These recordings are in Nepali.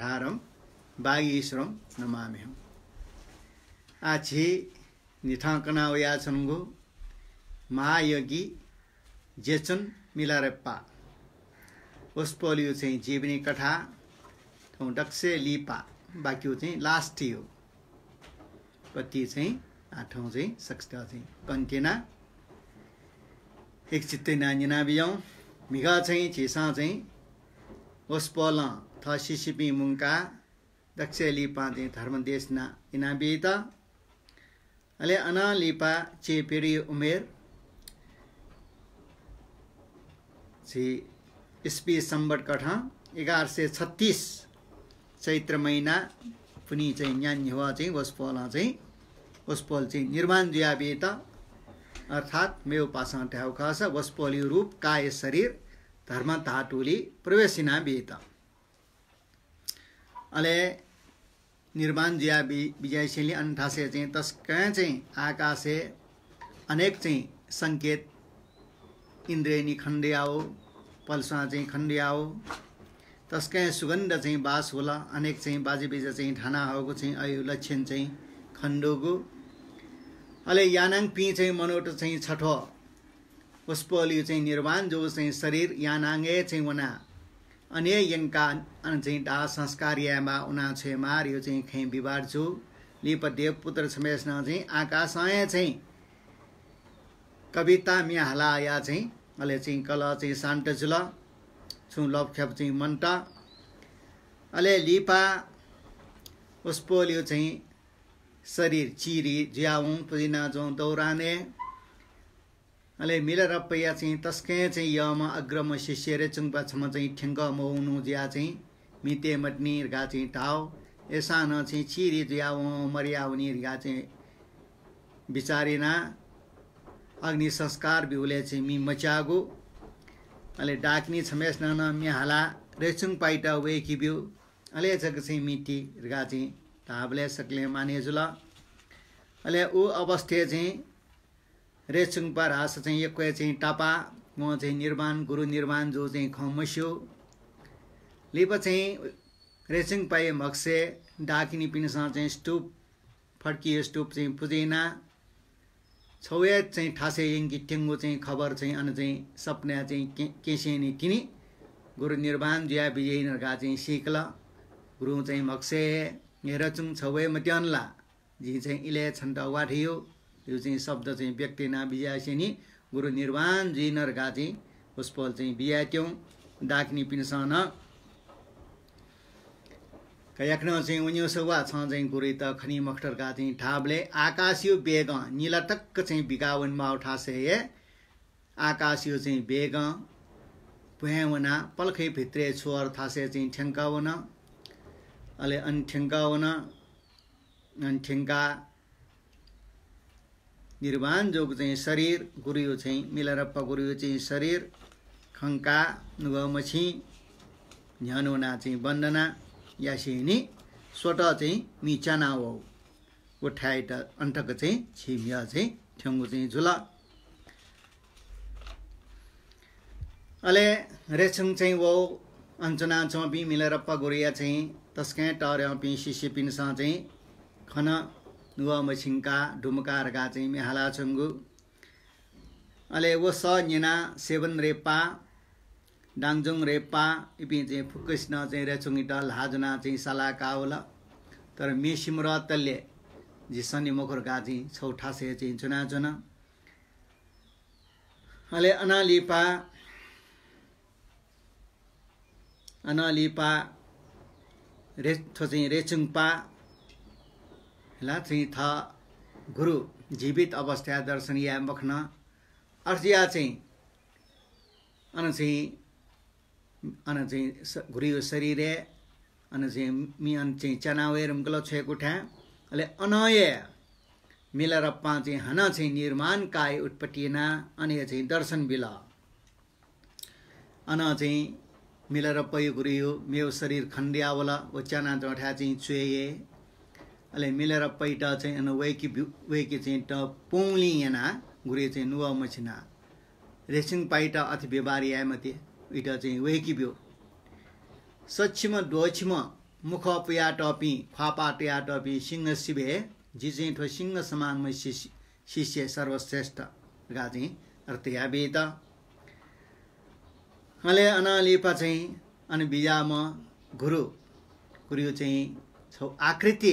हारम बागीश्वरम नमाम्यहम आछि निठाकना वयासनगो महायोगी जेचन मिलारेप्पा उसपोलियो चाहिँ जीवनी कथा डक्से लिपा बाँकी चाहिँ लास्टी हो कति चाहिँ आठौँ चाहिँ सक्छ चाहिँ कन्टेना एक चित्तै नानी नाबियाउँ मिघा चाहिँ छिसा चाहिँ ओस्पल थ सिसिपी मुङका दक्ष लिपा ते धर्मदेश ना इनाबेत अले अना लिपा चे पेरी उमेर छि इस्पी सम्बट कठ एघार सय छत्तिस चैत्र महिना पनि चाहिँ न्यान हुवा चाहिँ वस्पोल चाहिँ वस्पोल चाहिँ निर्माण जुयाबेत अर्थात् मेरो पासा ठ्याउ खास वस्पोली रूप काय शरीर धर्म धाटुली प्रवेशिना बेत अले निर्माण जिया विजयसिंहले अन्ठासे चाहिँ तस्कै चाहिँ आकाशे अनेक चाहिँ सङ्केत इन्द्रेणी खण्ड्याओ पल्सा चाहिँ खण्ड्याओ तस्कै सुगन्ध चाहिँ बास होला अनेक चाहिँ बाजेबिजा चाहिँ ठाना चाहिँ अयु लक्षण चाहिँ खण्डोको अले यानाङ पि चाहिँ मनोटो चाहिँ छठो पुष्पलियो चाहिँ निर्वाण जो चाहिँ शरीर यानाङे चाहिँ वना अनि चाहिँ डा उना उनाछेमा यो चाहिँ खै विवाद छु लिपदेव पुत्र समेस चाहिँ आकाशय चाहिँ कविता म्याहला या चाहिँ अहिले चाहिँ कल चाहिँ शान्त जुल छु लपख्याप चाहिँ मन्ट अहिले लिपा उसपोल्यो चाहिँ शरीर चिरी ज्याउँ पुदिना जाउँ दौराने अले पैया चाहिँ तस्के चाहिँ यमा अग्रम शिष्य रे चुङपा छम चाहिँ ठेङ्ग मौनु ज्या चाहिँ मिते मटनी हिर्गा चाहिँ टाउ एसा चाहिँ चिरी जुया मरिया हुने चाहिँ विचारिना अग्नि संस्कार बिउले चाहिँ मि मच्यागु अले डाक्नी छमेस न मिहाला रेचुङ पाइटा वे किबिउ अले जक चाहिँ मिटी हिर्गा चाहिँ ताबले सक्ले जुल अले ऊ अवस्थे चाहिँ रेसुङपा ह्रास चाहिँ एकै चाहिँ टापा म चाहिँ निर्माण गुरु निर्माण जो चाहिँ खमस्यो लिप चाहिँ रेसिङ पाए मक्से डाकिनी पिनसँग चाहिँ स्टुप फर्किए स्टुप चाहिँ पुजेना छौया चाहिँ ठासे यङ्की टेङ्गो चाहिँ खबर चाहिँ अनि चाहिँ सपना चाहिँ केसेनी टिनी गुरु निर्वाण जुया विजय नर्का चाहिँ सिक्ल गुरु चाहिँ मक्से रचुङ छौ मट्यान्ला जी चाहिँ इले छन्ट वाठियो यो चाहिँ शब्द चाहिँ व्यक्ति ना बिजासेनी गुरु निर्वाण जी नर्का चाहिँ पुष्पल चाहिँ बिहात्यौँ दाख्ने पिनसन कयाक्न चाहिँ उनी सवा छ चाहिँ गुरु त खनि मखटरका चाहिँ ठाबले आकाशियो बेग निलटक्क चाहिँ बिगावनमा उठासे ए आकाशियो चाहिँ बेग पुह्याउना पल्खै भित्रे छोर थासे चाहिँ ठ्याङ्काउन अले अनि ठ्याङ्काउन अनि ठ्याङ्का निर्वाण जोग चाहिँ शरीर गुरुयो चाहिँ मिलारप्पा गुरुयो चाहिँ शरीर खङ्का नुगमछि झ्यानुना चाहिँ वन्दना यासिनी स्वट चाहिँ मिचना हो त अन्टक चाहिँ छिम्या चाहिँ ठ्याङ्गु चाहिँ झुल अले रेसुङ चाहिँ वो अञ्चना पि मिलारप्पा गुरिया चाहिँ तस्कै टर्यापी सिसिपिनसँग चाहिँ खन नुवा मछिङ्का ढुमका अर्का चाहिँ मेहाला छुङ्गु अहिले स निना सेवन रेपा डाङजुङ रेपा इपि चाहिँ फुकृष्ण चाहिँ डल हाजुना चाहिँ सला काउल तर मेसिम र तल्ले झिसनी मोखरका चाहिँ छौठासे चाहिँ चुना चुना अहिले अनालिपा अनालिपा रे थो चाहिँ रेचुङपा चाहिँ थ गुरु जीवित अवस्था दर्शन या मख्न अर्सिया चाहिँ अन चाहिँ अन चाहिँ गुरु शरीर अन चाहिँ मिअन चाहिँ चनावेर छ कुठा अले अनय मिलेर पा चाहिँ हन चाहिँ निर्माण काय उत्पटिएन अनि चाहिँ दर्शन बिल अन चाहिँ मिलेर पयो गुरु यो मेरो शरीर ओ चना जठा चाहिँ चुए अलि मिलेर पैटा चाहिँ अनि वेकी वेकी चाहिँ एना घरे चाहिँ नुवा मसिना छिना रेसिङ पाइट अथी बेबारी आएमथे उइट चाहिँ वेकी बिउ सक्षिम डोछिम मुख पुया टपी फापा टुया टपी सिंह शिवे जी चाहिँ ठो सिंह समानमा शिष्य शिष्य गा चाहिँ अर्थया बेत अलि अनालेपा चाहिँ अनि बिजामा गुरु गुरु चाहिँ छौ आकृति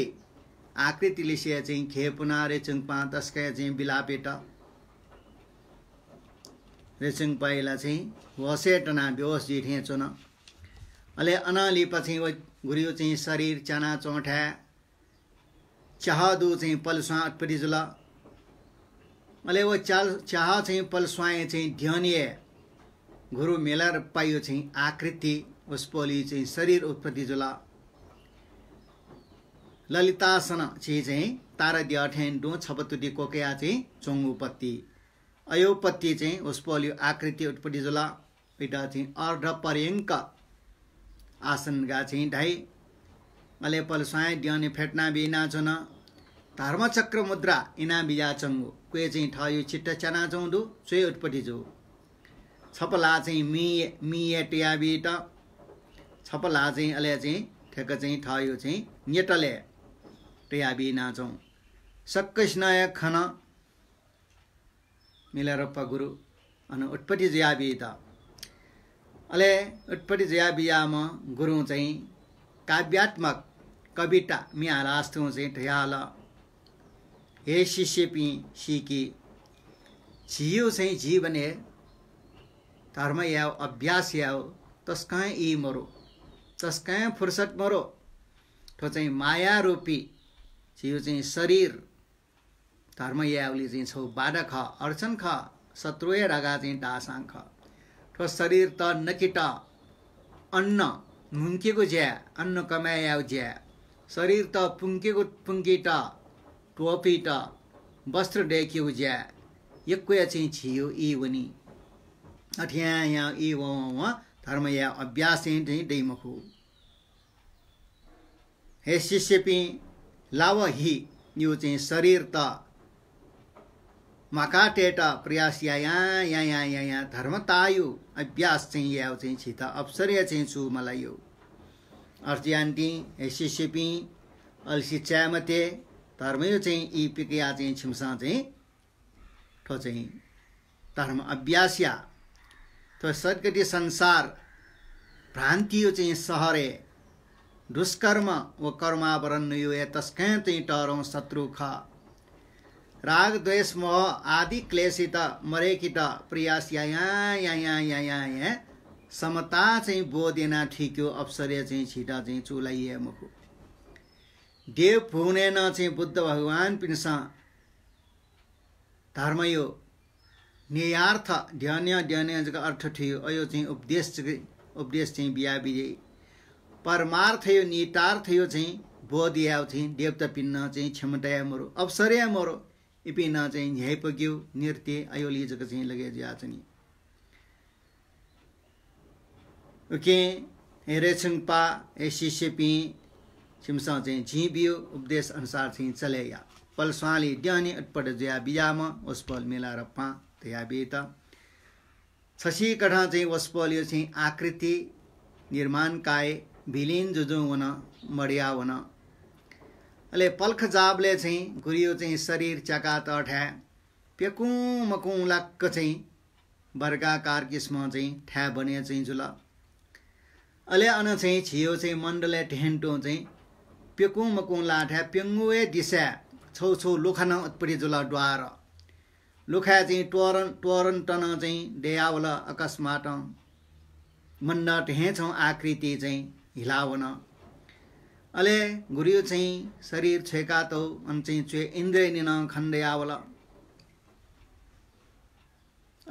आकृति लिसिया चाहिँ खेपुना रेचुङपा तस्कै चाहिँ बिलापेट रेचुङ पाइला चाहिँ वसेटना बेहोस जिठे चुन अहिले अनाली पछि घुरियो चाहिँ शरीर चना चौठ्या चहादु चाहिँ पलसुवा अटपरिजुल अहिले ऊ चाल चाह चाहिँ पलसुवाए चाहिँ ढ्यनिए गुरु मेलर पाइयो चाहिँ आकृति उसपोली चाहिँ शरीर उत्पत्ति जुला ललितासन छि चाहिँ तारादी अठ्यान डो छपतुटी कोकया चाहिँ चोङ्गुपत्ति अयोपत्ति चाहिँ उसपोलियो आकृति उत्पट्टि जोला पिटा चाहिँ अर्ध पर्यङ्क आसन गा चाहिँ ढाई अलेपल स्वाय ड्याउने फेट्ना बिना चुन धर्मचक्र मुद्रा इना बिजा चङ्गु कोही चाहिँ ठयो छिट्ट चना चौँदु चोइ उत्पट्टि जो छपला चाहिँ मिए मिए टिया बिट छपला चाहिँ अले चाहिँ ठेक चाहिँ ठयो चाहिँ नेटले आबी नाचौँ सक्कै स्नाय खन मिलारप्पा गुरु अनि उटपट्टि जयाबी त अले उटपट्टि जयाबियामा गुरु चाहिँ काव्यात्मक कविता मिहालास्थ्यौँ चाहिँ ठयाल हे शिष्य पि सिकी झिउ चाहिँ जीवन हे धर्म या अभ्यास या तस्कै यी मरो तस्कै फुर्सद मरो ठो चाहिँ माया रूपी यो चाहिँ शरीर धर्मयाउले चाहिँ छौ बाधा ख अर्चन ख शत्रुय रगा चाहिँ डासाङ ख ठो शरीर त नकिट अन्न मुन्केको ज्या अन्न कमायाउ ज्या शरीर त पुङ्केको पुङ्किट टोपी वस्त्र डेक्यो ज्या यक्वया चाहिँ छियो यी वनी अठ्या यहाँ इ व धर्म या अभ्यास चाहिँ डैमखु हे शिष्य लावही यो चाहिँ शरीर त मकाटेट प्रयास या यहाँ यहाँ यहाँ यहाँ यहाँ धर्म अभ्यास चाहिँ या चाहिँ त अप्सर्य चाहिँ छु मलाई यो अर्जियान्टी एसिसिपी अल्सी च्यामते धर्म यो चाहिँ यी प्रक्रिया चाहिँ छिमसा चाहिँ ठो चाहिँ धर्म अभ्यास या त सद्गति संसार भ्रान्ति यो चाहिँ सहरे दुष्कर्म व कर्मावरण तस्कै तस्कैते टरौँ शत्रु ख राग द्वेष मोह आदि क्लेसित त प्रयास या या या या या या या समता चाहिँ बोदेना ठिक्यो अवसर चाहिँ छिटा चाहिँ चुलाइए मुखु देव न चाहिँ बुद्ध भगवान पिन्स धर्म यो नियार्थ ध्यान अर्थ थियो अयो चाहिँ उपदेश उपदेश चाहिँ बिहा बिजे नितार्थ यो चाहिँ बोधया चाहिँ देवता पिन्न चाहिँ क्षमताया मरो अवसरया मरो इपिन चाहिँ झ्याइपुग्यो नृत्य अयोली जग चाहिँ लगे छ नि ओके रेछङ ए शिष्य पि छिमसा चाहिँ झिबियो उपदेश अनुसार चाहिँ चलेया पल स्वाली ड्याने अटपट बिजामा बिजाम पल मेला र पा तया बेत छसी कठा चाहिँ ओस्पल यो चाहिँ आकृति निर्माण काय भिलिन जुजुङ हुन मडिया हुन अहिले पल्ख जाबले चाहिँ गुरियो चाहिँ शरीर त ठ्या पेकु मकुङ लाक्क चाहिँ बर्गाकार किस्म चाहिँ ठ्या बने चाहिँ जुल अहिले अन चाहिँ छियो चाहिँ मण्डले ठेन्टो चाहिँ पेकु मकुङ लाठ्या पेङ्गुए छौ छौ लुखन उत्पत्ति जुल डुवार लुखा चाहिँ टोरन टोरन टन चाहिँ डेयावल अकस्मात मण्ड छौ आकृति चाहिँ हिलावन अले गुरु चाहिँ शरीर छेका तौ अन चाहिँ चुए इन्द्रिय निन खन्दै आवल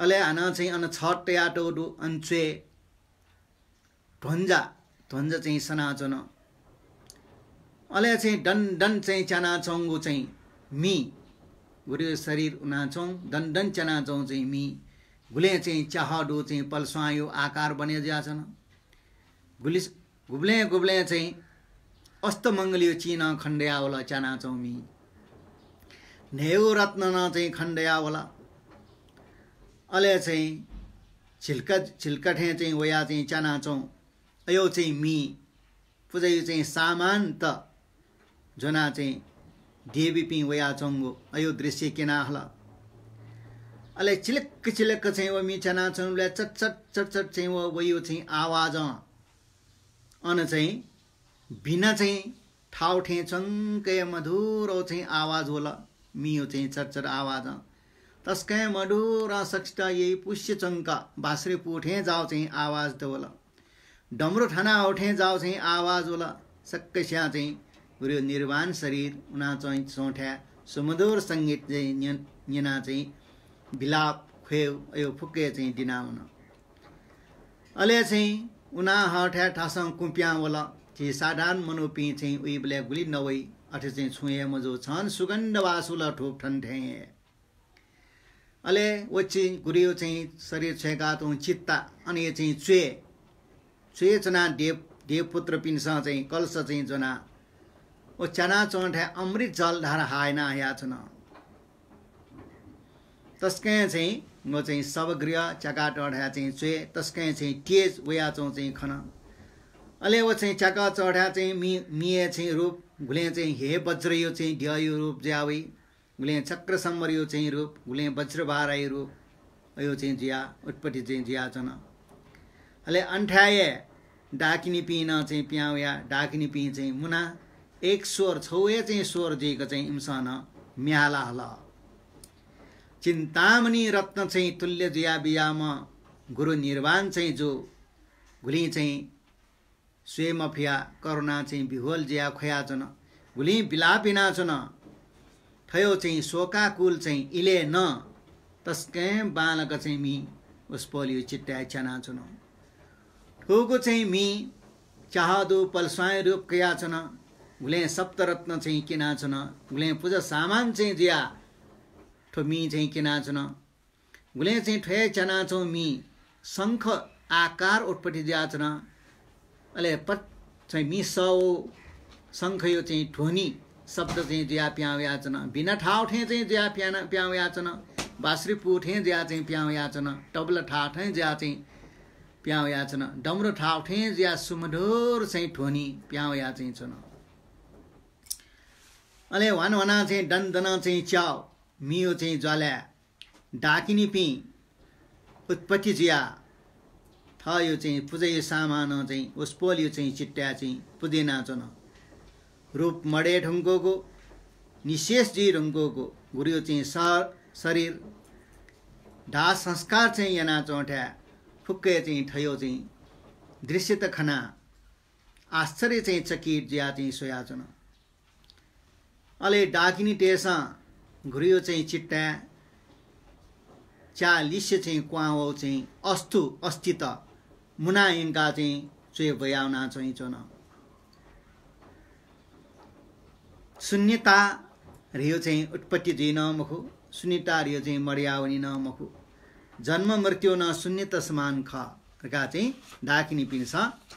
अले हान चाहिँ अन छट आटो डु अन चुए ध्वन्जा ध्वन्जा चाहिँ सनाचन अले चाहिँ डन डन चाहिँ च्याना चौँगु चाहिँ मि गुरु शरीर उना डन डन च्याना चौँ चाहिँ मि गुले चाहिँ चाहडो चाहिँ पल्सुवायो आकार बने छन् गुलिस घुब्ले घुब्ले चाहिँ अस्तमङ्गलियो चिन खण्डया होला चाना चौमी नेउ रत्न चाहिँ खण्डया होला अले चाहिँ छिल्क छिल्कठे चाहिँ वया चाहिँ च्याना चौँ अयो चाहिँ मि पुजै चाहिँ सामान त जना चाहिँ देवी पि वया चङ्गो अयो दृश्य केना होला अले छिलक छिलक चाहिँ ओ मि चाना चौँलाई चट चट चट चट चाहिँ ओ वयो चाहिँ आवाज अन चाहिँ भिन्न चाहिँ ठाउँ ठे छङ्कै मधुरो चाहिँ आवाज होला मियो चाहिँ चरचर आवाज तस्कै मधुर सक्ष्ट यही पुष्य चङ्का बास्रे पोठे जाओ चाहिँ आवाज त होला डम्रो ठाना उठे जाओ चाहिँ आवाज होला सक्कै स्या चाहिँ उयो निर्वाण शरीर उना चाहिँ सोठ्या सुमधुर सङ्गीत चाहिँ निना चाहिँ भिलाप खुए यो फुक्के चाहिँ दिना हुन अहिले चाहिँ उना हठ्या ठासा कुम्प्या वला जे साधारण मनोपी चाहिँ उइबले गुली नवै अठे चाहिँ छुए मजो छन् सुगन्ध वासु ल ठोप ठन्ठे अले वछि गुरियो चाहिँ शरीर छेका त चित्ता अनि चाहिँ चुए चुए चना देव देवपुत्र पिनसँग चाहिँ कलश चाहिँ जना ओ चना चौठ्या अमृत जल जलधारा हायना हाया चना तस्कै चाहिँ म चाहिँ सबगृह च्याका अढ्या चाहिँ चुए तस्कै चाहिँ टेज वया चौ चाहिँ खन अहिले ऊ चाहिँ च्याका चढ्या चाहिँ मि मिए चाहिँ रूप घुले चाहिँ हे वज्र यो चाहिँ ढ्यायो रूप ज्यावै घुले चक्रसम्बर यो चाहिँ रूप घुले वज्रबाराई रूप यो चाहिँ जिया उत्पत्ति चाहिँ जिया चन अहिले अन्ठाए डाकिनी पिन चाहिँ प्याउया डाकिनी पिँ चाहिँ मुना एक स्वर छौए चाहिँ स्वर दिएको चाहिँ इम्सन म्याला हल चिन्तामणि रत्न चाहिँ तुल्य जिया बियाम गुरु निर्वाण चाहिँ जो घुली चाहिँ स्वे मफिया करुणा चाहिँ बिहोल जिया खोयाचन घुली बिलापी थयो ठयो चाहिँ सोका चाहिँ इले न तस्कै बालक चाहिँ मि उस उसपोलियो चिट्ट्या छ्यानाचन ठोको चाहिँ मि चाहदो पलस्वाय रूप कयाचन घुले सप्तरत्न चाहिँ किनाचन घुले पूजा सामान चाहिँ जिया ठो मी चाहिँ के नाच्न गुले चाहिँ ठे चनाचौ मि शङ्ख आकार ओटपट्टि जाँच्न अहिले पट चाहिँ मि सौ शङ्ख यो चाहिँ ठोनी शब्द चाहिँ ज्या प्याउ याचन बिना ठाउँ ठे चाहिँ ज्या प्यान प्याउ याचन बाँसुरी पुठे ज्या चाहिँ प्याउ याचन टबल ठाठे ज्या चाहिँ प्याउ याचन डम्रो ठाउँ ठे ज्या सुमधुर चाहिँ ठोनी प्याउ याचिन्छन अहिले वान वना चाहिँ डन्दना चाहिँ च्याउ मियो चाहिँ ज्वाला डाकिनी पि उत्पत्ति जिया थ यो चाहिँ पुजै सामान चाहिँ उसपोल यो चाहिँ चिट्या चाहिँ पुजे नाचन रूप मडे ढुङ्गोको निशेष जी ढुङ्गोको गुरु चाहिँ सर शरीर ढा संस्कार चाहिँ या नाचौँठ्या फुक्के चाहिँ ठयो चाहिँ दृश्य त खना आश्चर्य चाहिँ चकित जिया चाहिँ सोयाचन अले डाकिनी टेसा घुरियो चाहिँ चिट्टा च्या चाहिँ क्वाओ चाहिँ अस्तु अस्ति त मुना चाहिँ चोय भयाउना चाहिँ चोन शून्यता रियो चाहिँ उत्पत्ति जै नमखु शून्यता रियो चाहिँ मर्यावनी नमखु जन्म मृत्यु न शून्यता समान खका चाहिँ डाकिनी पिन्छ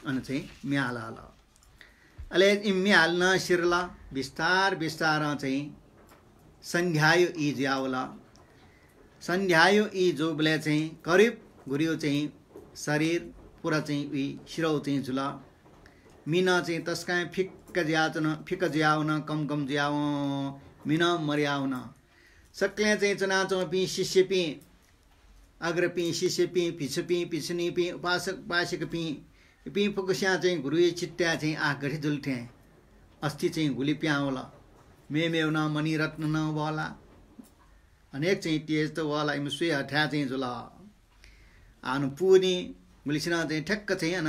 अनि चाहिँ म्याल अहिले म्याल न सिर्ला बिस्तार बिस्तार चाहिँ सन्ध्यायो यी ज्याउला सन्ध्यायो यी जोबले चाहिँ करिब घुर्यो चाहिँ शरीर पुरा चाहिँ उही सिरौ चाहिँ झुला मिन चाहिँ तस्काएँ फिक्क ज्याचन फिक्क ज्याउन कम कम ज्याउ मिन मर्याउन सक्ले चाहिँ चनाचो पि शिष्य पि अग्र पि शिष्य पि पिछ पि पिछनी पि उपासक उपासक पि पि फुकुस्या चाहिँ घुरु चिट्ट्या चाहिँ आँख गठी झुल्ठ्याँ अस्ति चाहिँ घुली प्याउला मेमेउन मणिरत्न न वाला अनेक चाहिँ तेज त वाला इम सुय हठ्या चाहिँ जुला आनु पुनि चाहिँ ठ्याक्क चाहिँ होइन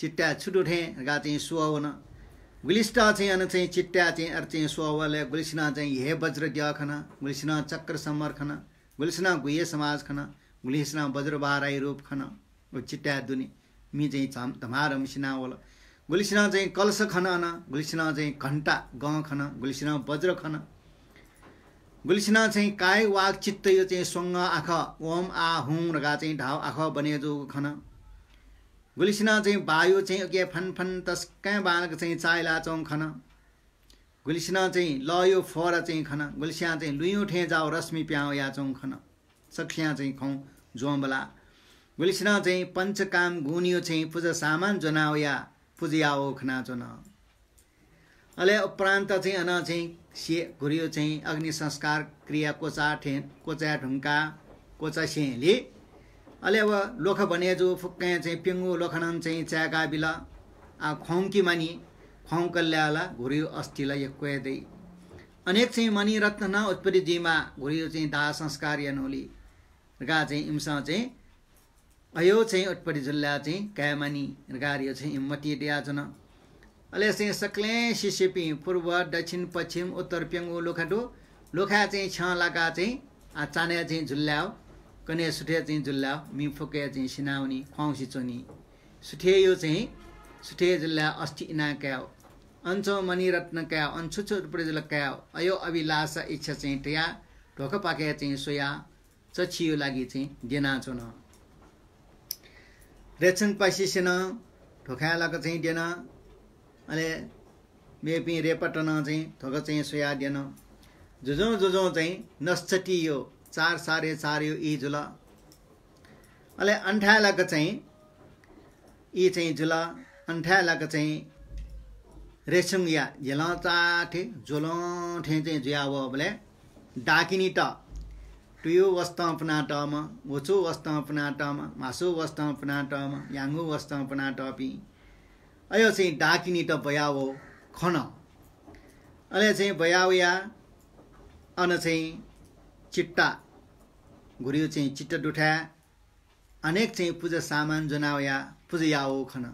चिट्ट्या छुटुठे गा चाहिँ सुहाउन गुलिस्टा चाहिँ अन चाहिँ चिट्या चाहिँ अर चाहिँ सुहावले गुलिस्ना चाहिँ हे वज्र ग्याखन गुलिसना चक्र समर्खन गुलिसिना गुहे समाज खन गुलिसिना वज्रबाराई रूप खन चिट्या दुनी मि चाहिँ धमार मिसिना वाला गुलिसिना चाहिँ कलश खन अन गुलिसिना चाहिँ घन्टा गह खन गुलिसिना वज्र खन गुलिसिना चाहिँ काय वाग चित्त यो चाहिँ स्वङ्ग आँख ओम आ हुङ रगा चाहिँ ढाउ आँख बने जो खन गुलिसिना चाहिँ बायो चाहिँ के फन फन तस कहाँ बाँक चाहिँ चाइला चौँ खन गुलिसिना चाहिँ लयो फर चाहिँ खन गुलिसिया चाहिँ लुयो ठे जाओ रश्मि प्याउ या चौँ खन सखिया चाहिँ खौँ जोम्बला गुलिसिना चाहिँ पञ्चकाम गुनियो चाहिँ पूजा सामान जनाओ या फुजियाओ खनाचोन अले उपरान्त चाहिँ अन चाहिँ से घुरियो चाहिँ अग्नि संस्कार क्रिया कोचा ठे कोचा ढुङ्का कोचा सेले अले अब लोख भने जो फुक्का चाहिँ पिङ्गु लोखनन चाहिँ च्याका बिला खुवाउकी मानि खुवाउ कल्याला घुरियो अस्थिला यो अनेक चाहिँ मणिरत्न जीमा घुरियो चाहिँ दाह संस्कार यानोली र चाहिँ इम्स चाहिँ अयो चाहिँ उटपटी जिल्ला चाहिँ कायामानी गार्यो चाहिँ हिम्मती डियाजन अहिले चाहिँ सक्ले सिसेपी पूर्व दक्षिण पश्चिम उत्तर प्याङ्गो लोखाटो लोखा चाहिँ छ लाका चाहिँ चाने चाहिँ झुल्ल्याओ कने सुठे चाहिँ हो मि फुके चाहिँ सिनाउनी खुवाउँसी चोनी सुठे यो चाहिँ सुठे जुल्ला अस्ति इना क्याओ अन्चो मणिरत्न क्याओ अन्छुछु उटपटी जुल्ला क्याओ अयो अभिलाषा इच्छा चाहिँ टिया ढोका पाके चाहिँ सोया चछियो लागि चाहिँ डेना रेचन पाइसिसेन लाग चाहिँ दिएन अनि मेपी रेपटन चाहिँ ठोक चाहिँ सोया दिएन जुझौँ जुझौँ चाहिँ नस्चटी यो चार सारे चार यो यी झुल अहिले अन्ठालाको चाहिँ यी चाहिँ झुल अन्ठालाको चाहिँ रेसुङ या झेल चाठे झोलौँ ठे चाहिँ जुया हो बोले डाकिनी त टुयो वस्ता अपना टम ओचो वस्ता अपना टम मासो वस्ता अपना टम याङ्गो अपना टपी अयो चाहिँ डाकिनी त भयावो खन अहिले चाहिँ भयाओ या अन चाहिँ चिट्टा घुरियो चाहिँ चिट्ट डुठा अनेक चाहिँ पूजा सामान जुनावया पूजयाओ खन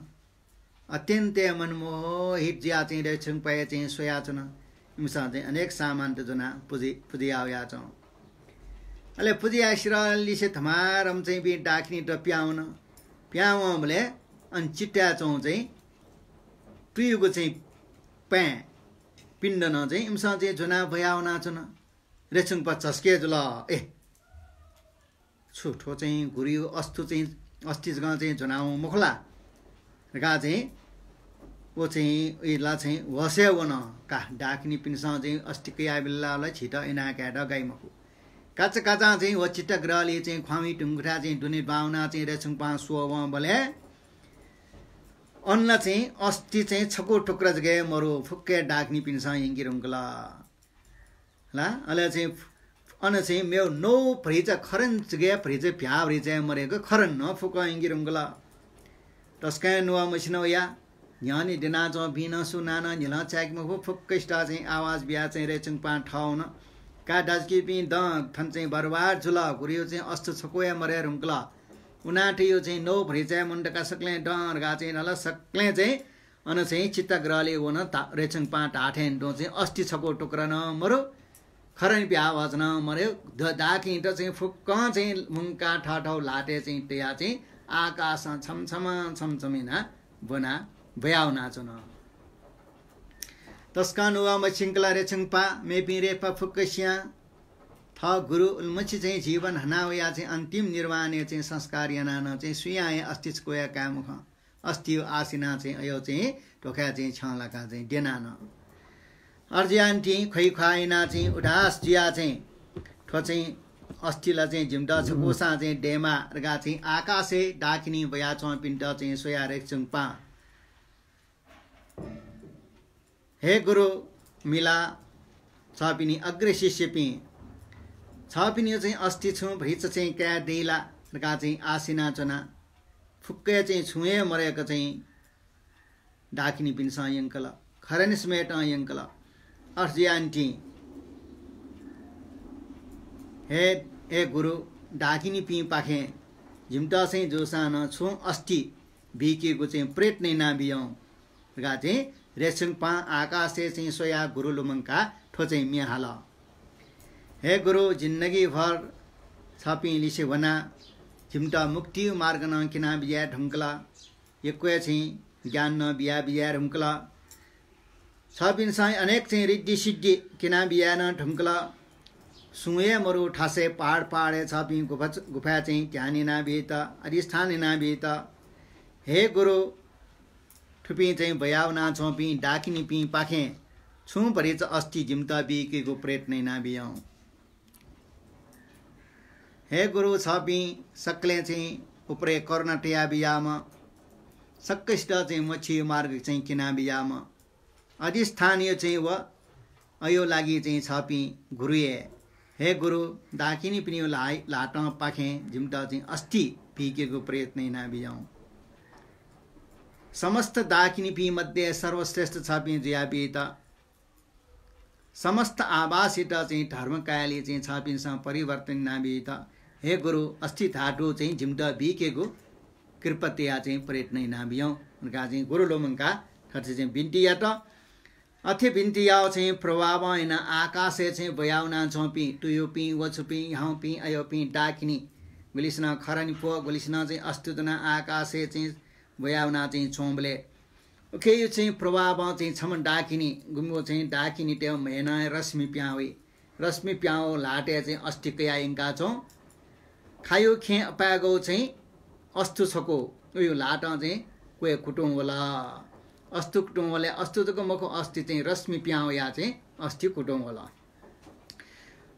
अत्यन्तै मनमोहित ज्या चाहिँ रेछुङ पाए चाहिँ सोया चुन चाहिँ अनेक सामान त जुना पुजे पुजियाओ या ಅಲ್ಲೇ ಪುದಿ लिसे थमारम चाहिँ बि डाक्ने र प्याउन प्याउँले अनि चिट्या चौ चाहिँ टुयुको चाहिँ प्या पिण्ड न चाहिँ इम्स चाहिँ झुना भयाउ नाचुन रेसुङ पचस्के ल ए छुठो चाहिँ घुरियो अस्तु चाहिँ अस्तिज ग चाहिँ झुनाउ मुखला गा चाहिँ ऊ चाहिँ उयोलाई चाहिँ वस्याउ न का डाक्ने पिन्डसँग चाहिँ अस्तिकै आबिल्लालाई छिटो इनाक्याट गाई मखु काचा काचा चाहिँ हो चित्त ग्रहले चाहिँ ख्वामी ढुङ्गुठा चाहिँ डुने बाहुना चाहिँ रेसुङपा सोवा बोले अन्न चाहिँ अस्ति चाहिँ छको टुक्रा गए मरो फुक्के डाक्नी पिन्छ हिङ्गिरुङ्गला ल अहिले चाहिँ अन्न चाहिँ मेउ नौ फ्रिज खरन गए फ्रिज भ्या फ्रिज मरेको खरन न फुक हिङ्गिरुङ्गला टस्का नुवा मसिनो या न्यानी डिना चौ बिन सुनान च्याकमा फुक्क स्टा चाहिँ आवाज बिहा चाहिँ रेचुङ ठाउँ ठाउन का डाजकिपि द थन चाहिँ बरबार झुल घुरियो चाहिँ अस्त छकोया मर्या रुङ्कल उनाट यो चाहिँ नौ भ्रिचा मुन्डका सक्ले डर गा चाहिँ नल सक्ले चाहिँ अन चाहिँ चित्त ग्रहले ओन ता रेचङ पाँट आठेन डो चाहिँ अस्ति छको टुक्र न मरो बिहा प्या आवाज न मर्यो त चाहिँ फुक्क चाहिँ मुङ्का ठाठौ लाटे चाहिँ त्यहाँ चाहिँ आकाश छम छमछमिना बना भयाउ नाचो न तस्कान उवा मछिङ्कला रेछङ्पा मेपी रेपा पफुकस्या थ गुरु उल्मुची चाहिँ जीवन हना या चाहिँ अन्तिम निर्वाण चाहिँ संस्कार याना चाहिँ सुयाए अस्तिच कोया कामुख अस्ति आसिना चाहिँ अयो चाहिँ ढोका चाहिँ छलाका चाहिँ डेनान अर्ज्यान्टी खै खुवाइना चाहिँ उडास जिया चाहिँ ठो चाहिँ अस्थिला चाहिँ झिम्ड ओसा चाहिँ डेमा अर्गा चाहिँ आकाशे डाकिनी बया पिन्ट चाहिँ सोया रे हे गुरु मिला छ अग्र अग्रे पि छ यो चाहिँ अस्ति छु भ्रिच चाहिँ क्या देला का चाहिँ आसिना चना फुक्कै चाहिँ छुए मरेको चाहिँ डाकिनी पिन्छ यङ्कल खरन समेट यङ्कल अर्जी आन्टी हे हे गुरु ढाकिनी पि पाखे झिम्टा चाहिँ जोसान छु अस्ति भिकेको चाहिँ प्रेत नै नाभियौँ र चाहिँ रेसुङपा आकाशे चाहिँ सोया गुरु लुमङका ठोचै मिहाल हे गुरु जिन्दगीभर छपी लिसे वना झिम्टा मुक्ति मार्ग न किना बिया ढुङ्कला एक्वे चाहिँ ज्ञान न बिया बिया ढुङ्कला छपिन चाहिँ अनेक चाहिँ रिद्धि सिद्धि किना बिया न ढुङ्कला सुए मरु ठासे पहाड पहाडे छपी गुफा गुफा चाहिँ त्यहाँनिना बित अधिष्ठान हिना बित हे गुरु थुपी चाहिँ भयावना छौँ छोपी डाकिनी पी पाखे छु भरि चाहिँ अस्ति झिम्ता बिकेको प्रेत नै नाबियाँ हे गुरु छ छपी सक्ले चाहिँ उप्रे टिया बियाम सक्किष्ट चाहिँ मछि मार्ग चाहिँ किना बियाम अधिस्थानीय चाहिँ वा अयो लागि चाहिँ छपी गुरुए हे गुरु डाकिनी पनि लाटा लाट पाखेँ झिम्टा चाहिँ अस्ति फिकेको प्रेत नै समस्त मध्ये सर्वश्रेष्ठ छापी जियापी त समस्त आवासित चाहिँ धर्मकायले चाहिँ पिनसँग परिवर्तन नाभि त हे गुरु अस्ति थाटो चाहिँ झिम्ड बिकेको कृपतया चाहिँ प्रयत्न नाभियौँ उनका चाहिँ गुरु लोमङका खर्च चाहिँ बिन्टिया त अथे बिन्तिया चाहिँ प्रभाव होइन आकाशे चाहिँ भयाउना झोपी टुयो वछुपी हाउपी पी अयो डाकिनी गुलिस्न खरानी पो गुलिस्न चाहिँ अस्तुतना आकाशे चाहिँ भयावना चाहिँ छोम्बले ओके यो चाहिँ प्रभाव चाहिँ छमन डाकिनी गुम्बो चाहिँ डाकिनी त्यो मेना रश्मि प्याउ रश्मि प्याउ लाटे चाहिँ कया इङ्का छौँ खायो खे अपागौ चाहिँ अस्तु छको उयो लाट चाहिँ कोही कुटौँ होला अस्तु कुटुङ्गोले अस्तु अस्तुको मखो अस्ति चाहिँ रश्मि प्याउ या चाहिँ अस्ति कुटुङ्गोला होला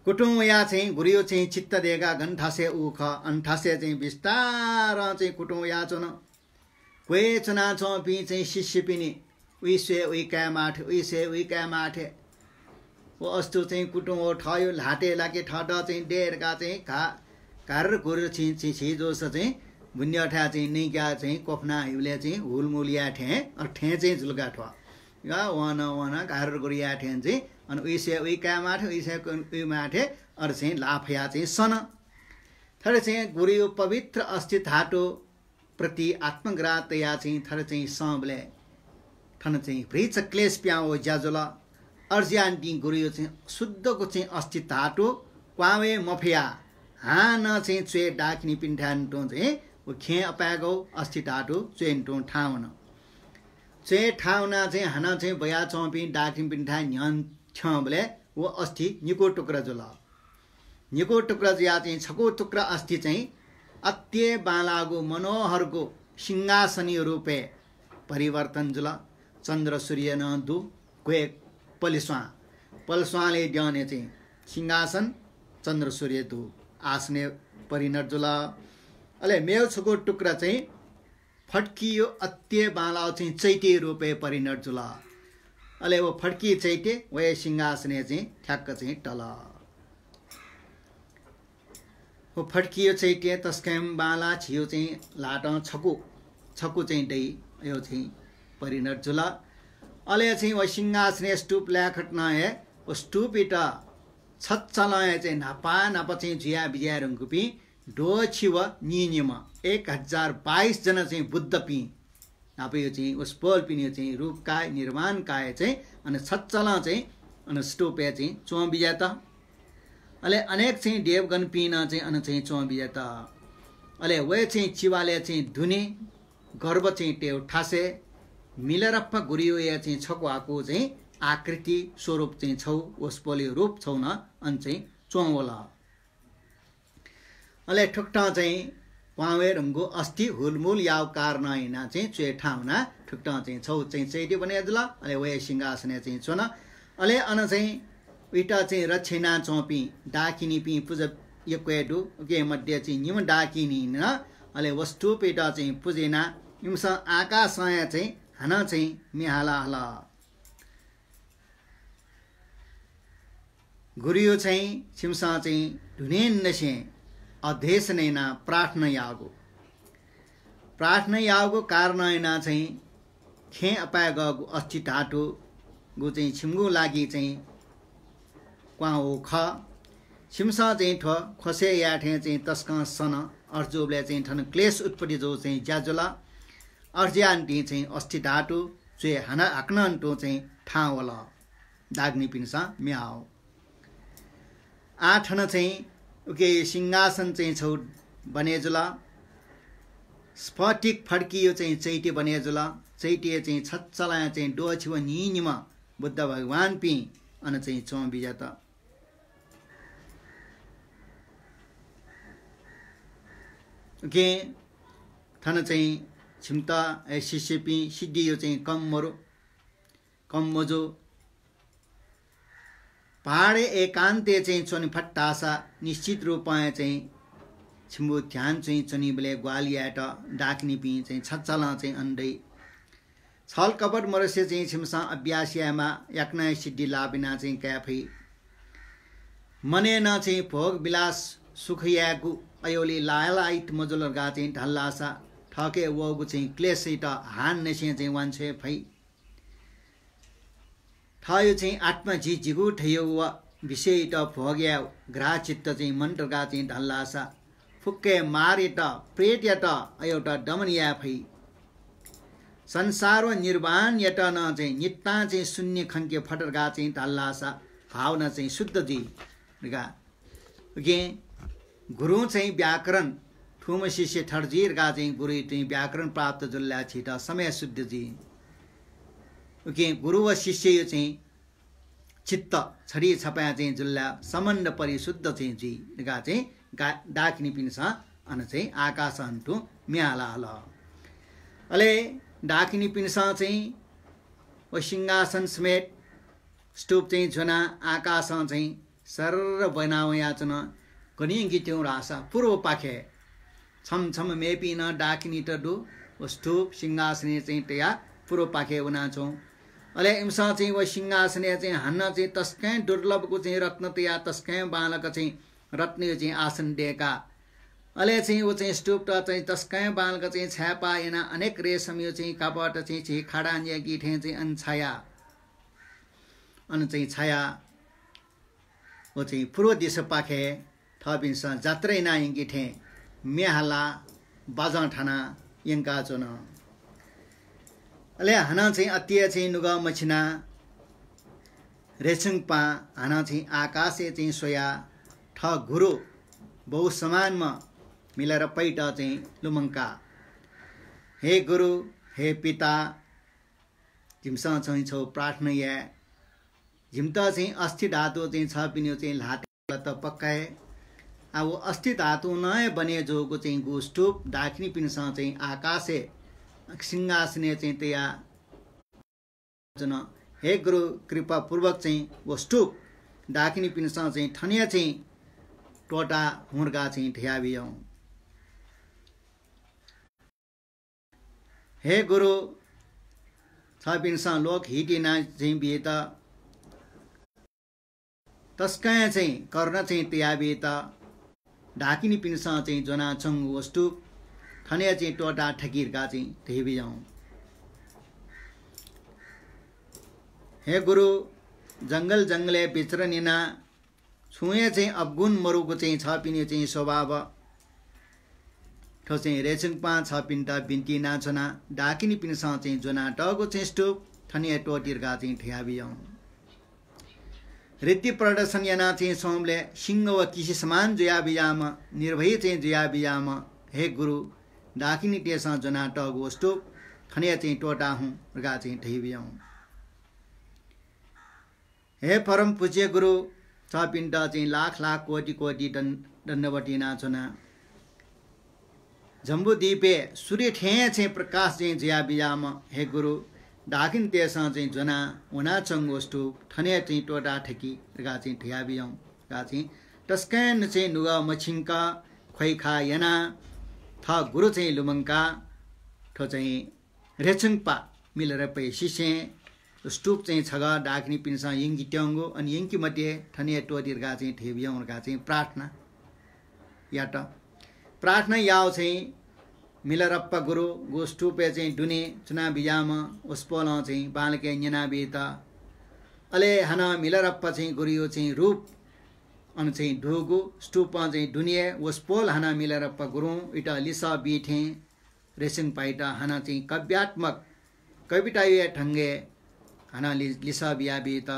कुटुङ या चाहिँ घुरियो चाहिँ चित्त देगा घन्ठासे उख अन्ठासे चाहिँ बिस्तार चाहिँ कुटुङ या चोन वेचनाचोपि चाहिँ शिष्यपिनी उइसे उइका माठ उइसे उइका माठे ओ अस्तु चाहिँ कुटुङ हो ठयो लाटे लाके ठट चाहिँ डेरका चाहिँ खा घर घुर छि छि जोस चाहिँ भुन्याठा चाहिँ निका चाहिँ कोफना हिउले चाहिँ हुलमुलिया ठे ठे चाहिँ झुल्का ठो या वना वना घर घुरिया ठेन चाहिँ अनि उइसे उइका माठे उइसे उइ माठे अरू चाहिँ लाफया चाहिँ सन थरी चाहिँ गुरु पवित्र अस्ति थाटो प्रति आत्मग्रात या चाहिँ थर चाहिँ सबले थन चाहिँ भ्रिच क्लेस प्याओ ज्याजोल गुरु यो चाहिँ शुद्धको चाहिँ अस्तित्व हाटो क्वावे मफिया हान चाहिँ चुए डाकिनी पिन्ठान टो चाहिँ ऊ खे अपागौ अस्तित्व आटो चुएन टो ठाउन चुए ठाउना चाहिँ हाना चाहिँ बया चौपी डाकिन पिन्ठा ह्यान छ्याउ बोले ऊ अस्थि निको टुक्रा जोल निको टुक्रा या चाहिँ छको टुक्रा अस्थि चाहिँ अत्ये बालागो मनोहरको सिंहासनी रूपे परिवर्तन जुल चन्द्र सूर्य नदु क्वेक पलिस्वा पलस्वाले ज्ञाने चाहिँ सिंहासन चन्द्र सूर्य धु आसने परिणत जुल अहिले मेलछोको टुक्रा चाहिँ फड्कियो अत्ये बाला चाहिँ चैते रूपे परिणत जुल अहिले वो फड्की चैते वे सिंहासने चाहिँ ठ्याक्क चाहिँ टल फड्कियो चाहिँ के तस्क्याम बाला छियो चाहिँ लाट छकु छकु चाहिँ डै यो चाहिँ परिणत झुला अले चाहिँ वा सिङ्गासने स्टुप ल्याखट नहे ओ स्टुप इट चाहिँ नापा नापा चाहिँ झुया बिजिया रङ्कुपी डो छिव निनिम एक हजार बाइसजना चाहिँ बुद्ध पि नाप यो चाहिँ उस पोल पिने चाहिँ रूप काय निर्माण काय चाहिँ अनि छच्चल चाहिँ अनि स्टोप चाहिँ चुवा बिजा त अले अनेक चाहिँ देवगन पिना चाहिँ अन चाहिँ चौबिया त अले वे चाहिँ चिवाले चाहिँ धुने गर्व चाहिँ टेउ ठासे मिलेरप्पा गुरियो या चाहिँ छकुवाको चाहिँ आकृति स्वरूप चाहिँ छौ ओस्पोले रूप छौ न अन चाहिँ चौवला अले ठुक्टा चाहिँ पावे रङ्गो अस्थि हुलमुल याव कारण नहिना चाहिँ चुए ठाउँना ठुक्टा चाहिँ छौ चाहिँ चैत्य भने ल अले वे सिंहासने चाहिँ न अले अन चाहिँ उटा चाहिँ रक्षिणा चौपी डाकिनी पि पुज यक्वेडु ओके मध्ये चाहिँ निम डाकिनी न अहिले वस्तु पेटा चाहिँ पुजेना युस आकाशय चाहिँ हाना चाहिँ मिहाला हल गुरियो चाहिँ छिमसा चाहिँ धुने नसे अध्येश नैना प्रार्थना यागो प्रार्थना यागो कारण नैना चाहिँ खे अपाय गु अस्ति ढाटो गु चाहिँ छिम्गु लागि चाहिँ क्वाओ ख छिम्सा चाहिँ ठ खसे याठे चाहिँ तस्क सन अर्जुले चाहिँ ठन क्लेस उत्पत्ति जो चाहिँ ज्याजुला अर्ज्यान्टी चाहिँ अस्थि धाटु चुए हाना हाक्नन्टो चाहिँ ठावल दाग्ने पिन्सा म्याओ आठन चाहिँ उके सिंहासन चाहिँ छौ बनेजुला स्फटिक फड्कियो चाहिँ चैटे बनेजुला चैटे चाहिँ छच्चला चाहिँ डोछिव निमा बुद्ध भगवान पि अन चाहिँ बिजा त के थन चाहिँ छिम्ता ए सिसेपी यो चाहिँ कम मरो कम मजो पहाडे एकान्ते चाहिँ चोनि फट्टासा निश्चित रूपमा चाहिँ छिम्बु ध्यान चाहिँ चोनि बले ग्वालियाट डाक्ने पि चाहिँ छचला चाहिँ अन्डै छल कपट मरसे चाहिँ छिमसा अभ्यासियामा याक्ना सिद्धि लाबिना चाहिँ क्याफे मनेन चाहिँ भोग विलास सुखयागु अयोले लायलाइट मजुलर गा चाहिँ ढल्लासा ठके वगु चाहिँ क्लेसित हान नेसे चाहिँ वान्छे फै ठयो चाहिँ आत्मा जी जिगु ठयो व विषय त भोग्या ग्रह चित्त चाहिँ मन्त्र गा चाहिँ ढल्लासा फुक्के मारे त प्रेत्य त एउटा दमनिया फै संसार व निर्वाण यट न चाहिँ नित्ता चाहिँ शून्य फटर गा चाहिँ ढल्लासा भावना चाहिँ शुद्ध जी गे गुरु चाहिँ व्याकरण ठुम शिष्य ठर्जी गा चाहिँ गुरु चाहिँ व्याकरण प्राप्त जुल्ला छिट समय शुद्ध शुद्धजी ओके गुरु वा शिष्य यो चाहिँ चित्त छरी छपाया चाहिँ जुल्ला सम्बन्ध परिशुद्ध चाहिँ जी गा चाहिँ गा डाकिनी पिन्छ अन चाहिँ आकाश हन्टु म्याला ल अले डाकिनी पिन्स चाहिँ ओ सिंहासन समेत स्टोप चाहिँ झुना आकाश चाहिँ सर बनाउ याचन Koningite urasa purva pakhe. Cham cham mepina dakinita du stup सिंहासने चाहिँ त्यहाँ पूर्व पाखे हुना छौँ अहिले चाहिँ वा सिंहासने चाहिँ हान्न चाहिँ तस्कै दुर्लभको चाहिँ रत्न तया तस्कै बालक चाहिँ रत्न चाहिँ आसन दिएका अहिले चाहिँ ऊ चाहिँ स्टुप त चाहिँ तस्कै बालक चाहिँ छ्यापा अनेक रेशम यो चाहिँ कापट चाहिँ छि खाडा गिठे चाहिँ अन छाया अन चाहिँ छाया ऊ चाहिँ पूर्व दिशा पाखे थपिन्छ जात्रै ना इङ्की ठे म्याहाला बाजा ठाना यङ्का चोन अले हाना चाहिँ अतिया चाहिँ नुगा मछिना रेसुङपा हाना चाहिँ आकाशे चाहिँ सोया ठ गुरु बहु समानमा मिलेर पैट चाहिँ लुमङ्का हे गुरु हे पिता झिम्सा चाहिँ छौ प्रार्थना या झिम्ता चाहिँ अस्थि धातु चाहिँ छ पिन्यो चाहिँ लाते त पक्काए अब अस्ति धातु नय बने जोको चाहिँ गोष्ठुप डाकिनी पिनसँग चाहिँ आकाशे सिंहासने चाहिँ त्यहाँ हे गुरु कृपापूर्वक चाहिँ गोष्ठुप डाकिनी पिनसँग चाहिँ ठनिया चाहिँ टोटा हुर्का चाहिँ ठ्याबियौँ हे गुरु छ पिनसँग लोक हिटिना चाहिँ बिहे त तस्कया चाहिँ कर्ण चाहिँ त्याबे त ढाकिनी पिनसा चाहिँ जना छङ वस्तु ठन्या चाहिँ टोटा ठकिरका चाहिँ धेबी जाउँ हे गुरु जङ्गल जङ्गले बिचरनिना छुए चाहिँ अवगुण मरुको चाहिँ छ पिने चाहिँ स्वभाव ठो चाहिँ रेसिङपा छ पिन्टा बिन्ती नाचना ढाकिनी पिनसा चाहिँ जोना टको चाहिँ स्टुप ठनिया टोटिर्का चाहिँ ठ्याबी आउँ प्रदर्शन याना चाहिँ सोमले सिंह वा किसी समान जुया बियामा निर्भय चाहिँ जुया बिजाम हे गुरु दाखिनी टेसा जना टग वस्तु खनिया चाहिँ टोटा हुँ गा चाहिँ ठैबिया हुँ हे परम पूज्य गुरु छ पिण्ड चाहिँ लाख लाख कोटी कोटी दन् दण्डवटी नाचना जम्बु दिपे सूर्य ठे चाहिँ प्रकाश चाहिँ जुया बिजाम हे गुरु ढाकिन तेसँग चाहिँ जना हुना चङ्गोस्टु ठने चाहिँ टोटा ठेकी गा चाहिँ ठिया बियौँ गा चाहिँ टस्क्यान चाहिँ नुगा मछिङ्का खा याना थ गुरु चाहिँ लुमङ्का ठो चाहिँ रेचुङपा मिलेर पै सिसे स्टुप चाहिँ छग डाक्ने पिन्सा यङ्की ट्याङ्गो अनि यङ्की मध्ये ठने टोटिर्गा चाहिँ ठेबियौँ चाहिँ प्रार्थना या त प्रार्थना याओ चाहिँ मिलरप्प गुरु गोष्ठुपे चाहिँ डुने बिजाम उस्पोल चाहिँ बालके बेत अले हन मिलरप्प चाहिँ गुरियो चाहिँ रूप अनि चाहिँ ढुगु स्टुप चाहिँ डुनिए वस्पोल हना मिलरप्प गुरु इटा लिस बिठे रेसिङ पाइटा हना चाहिँ काव्यात्मक कविताय ठङ्गे हना लि लिसा बियाबित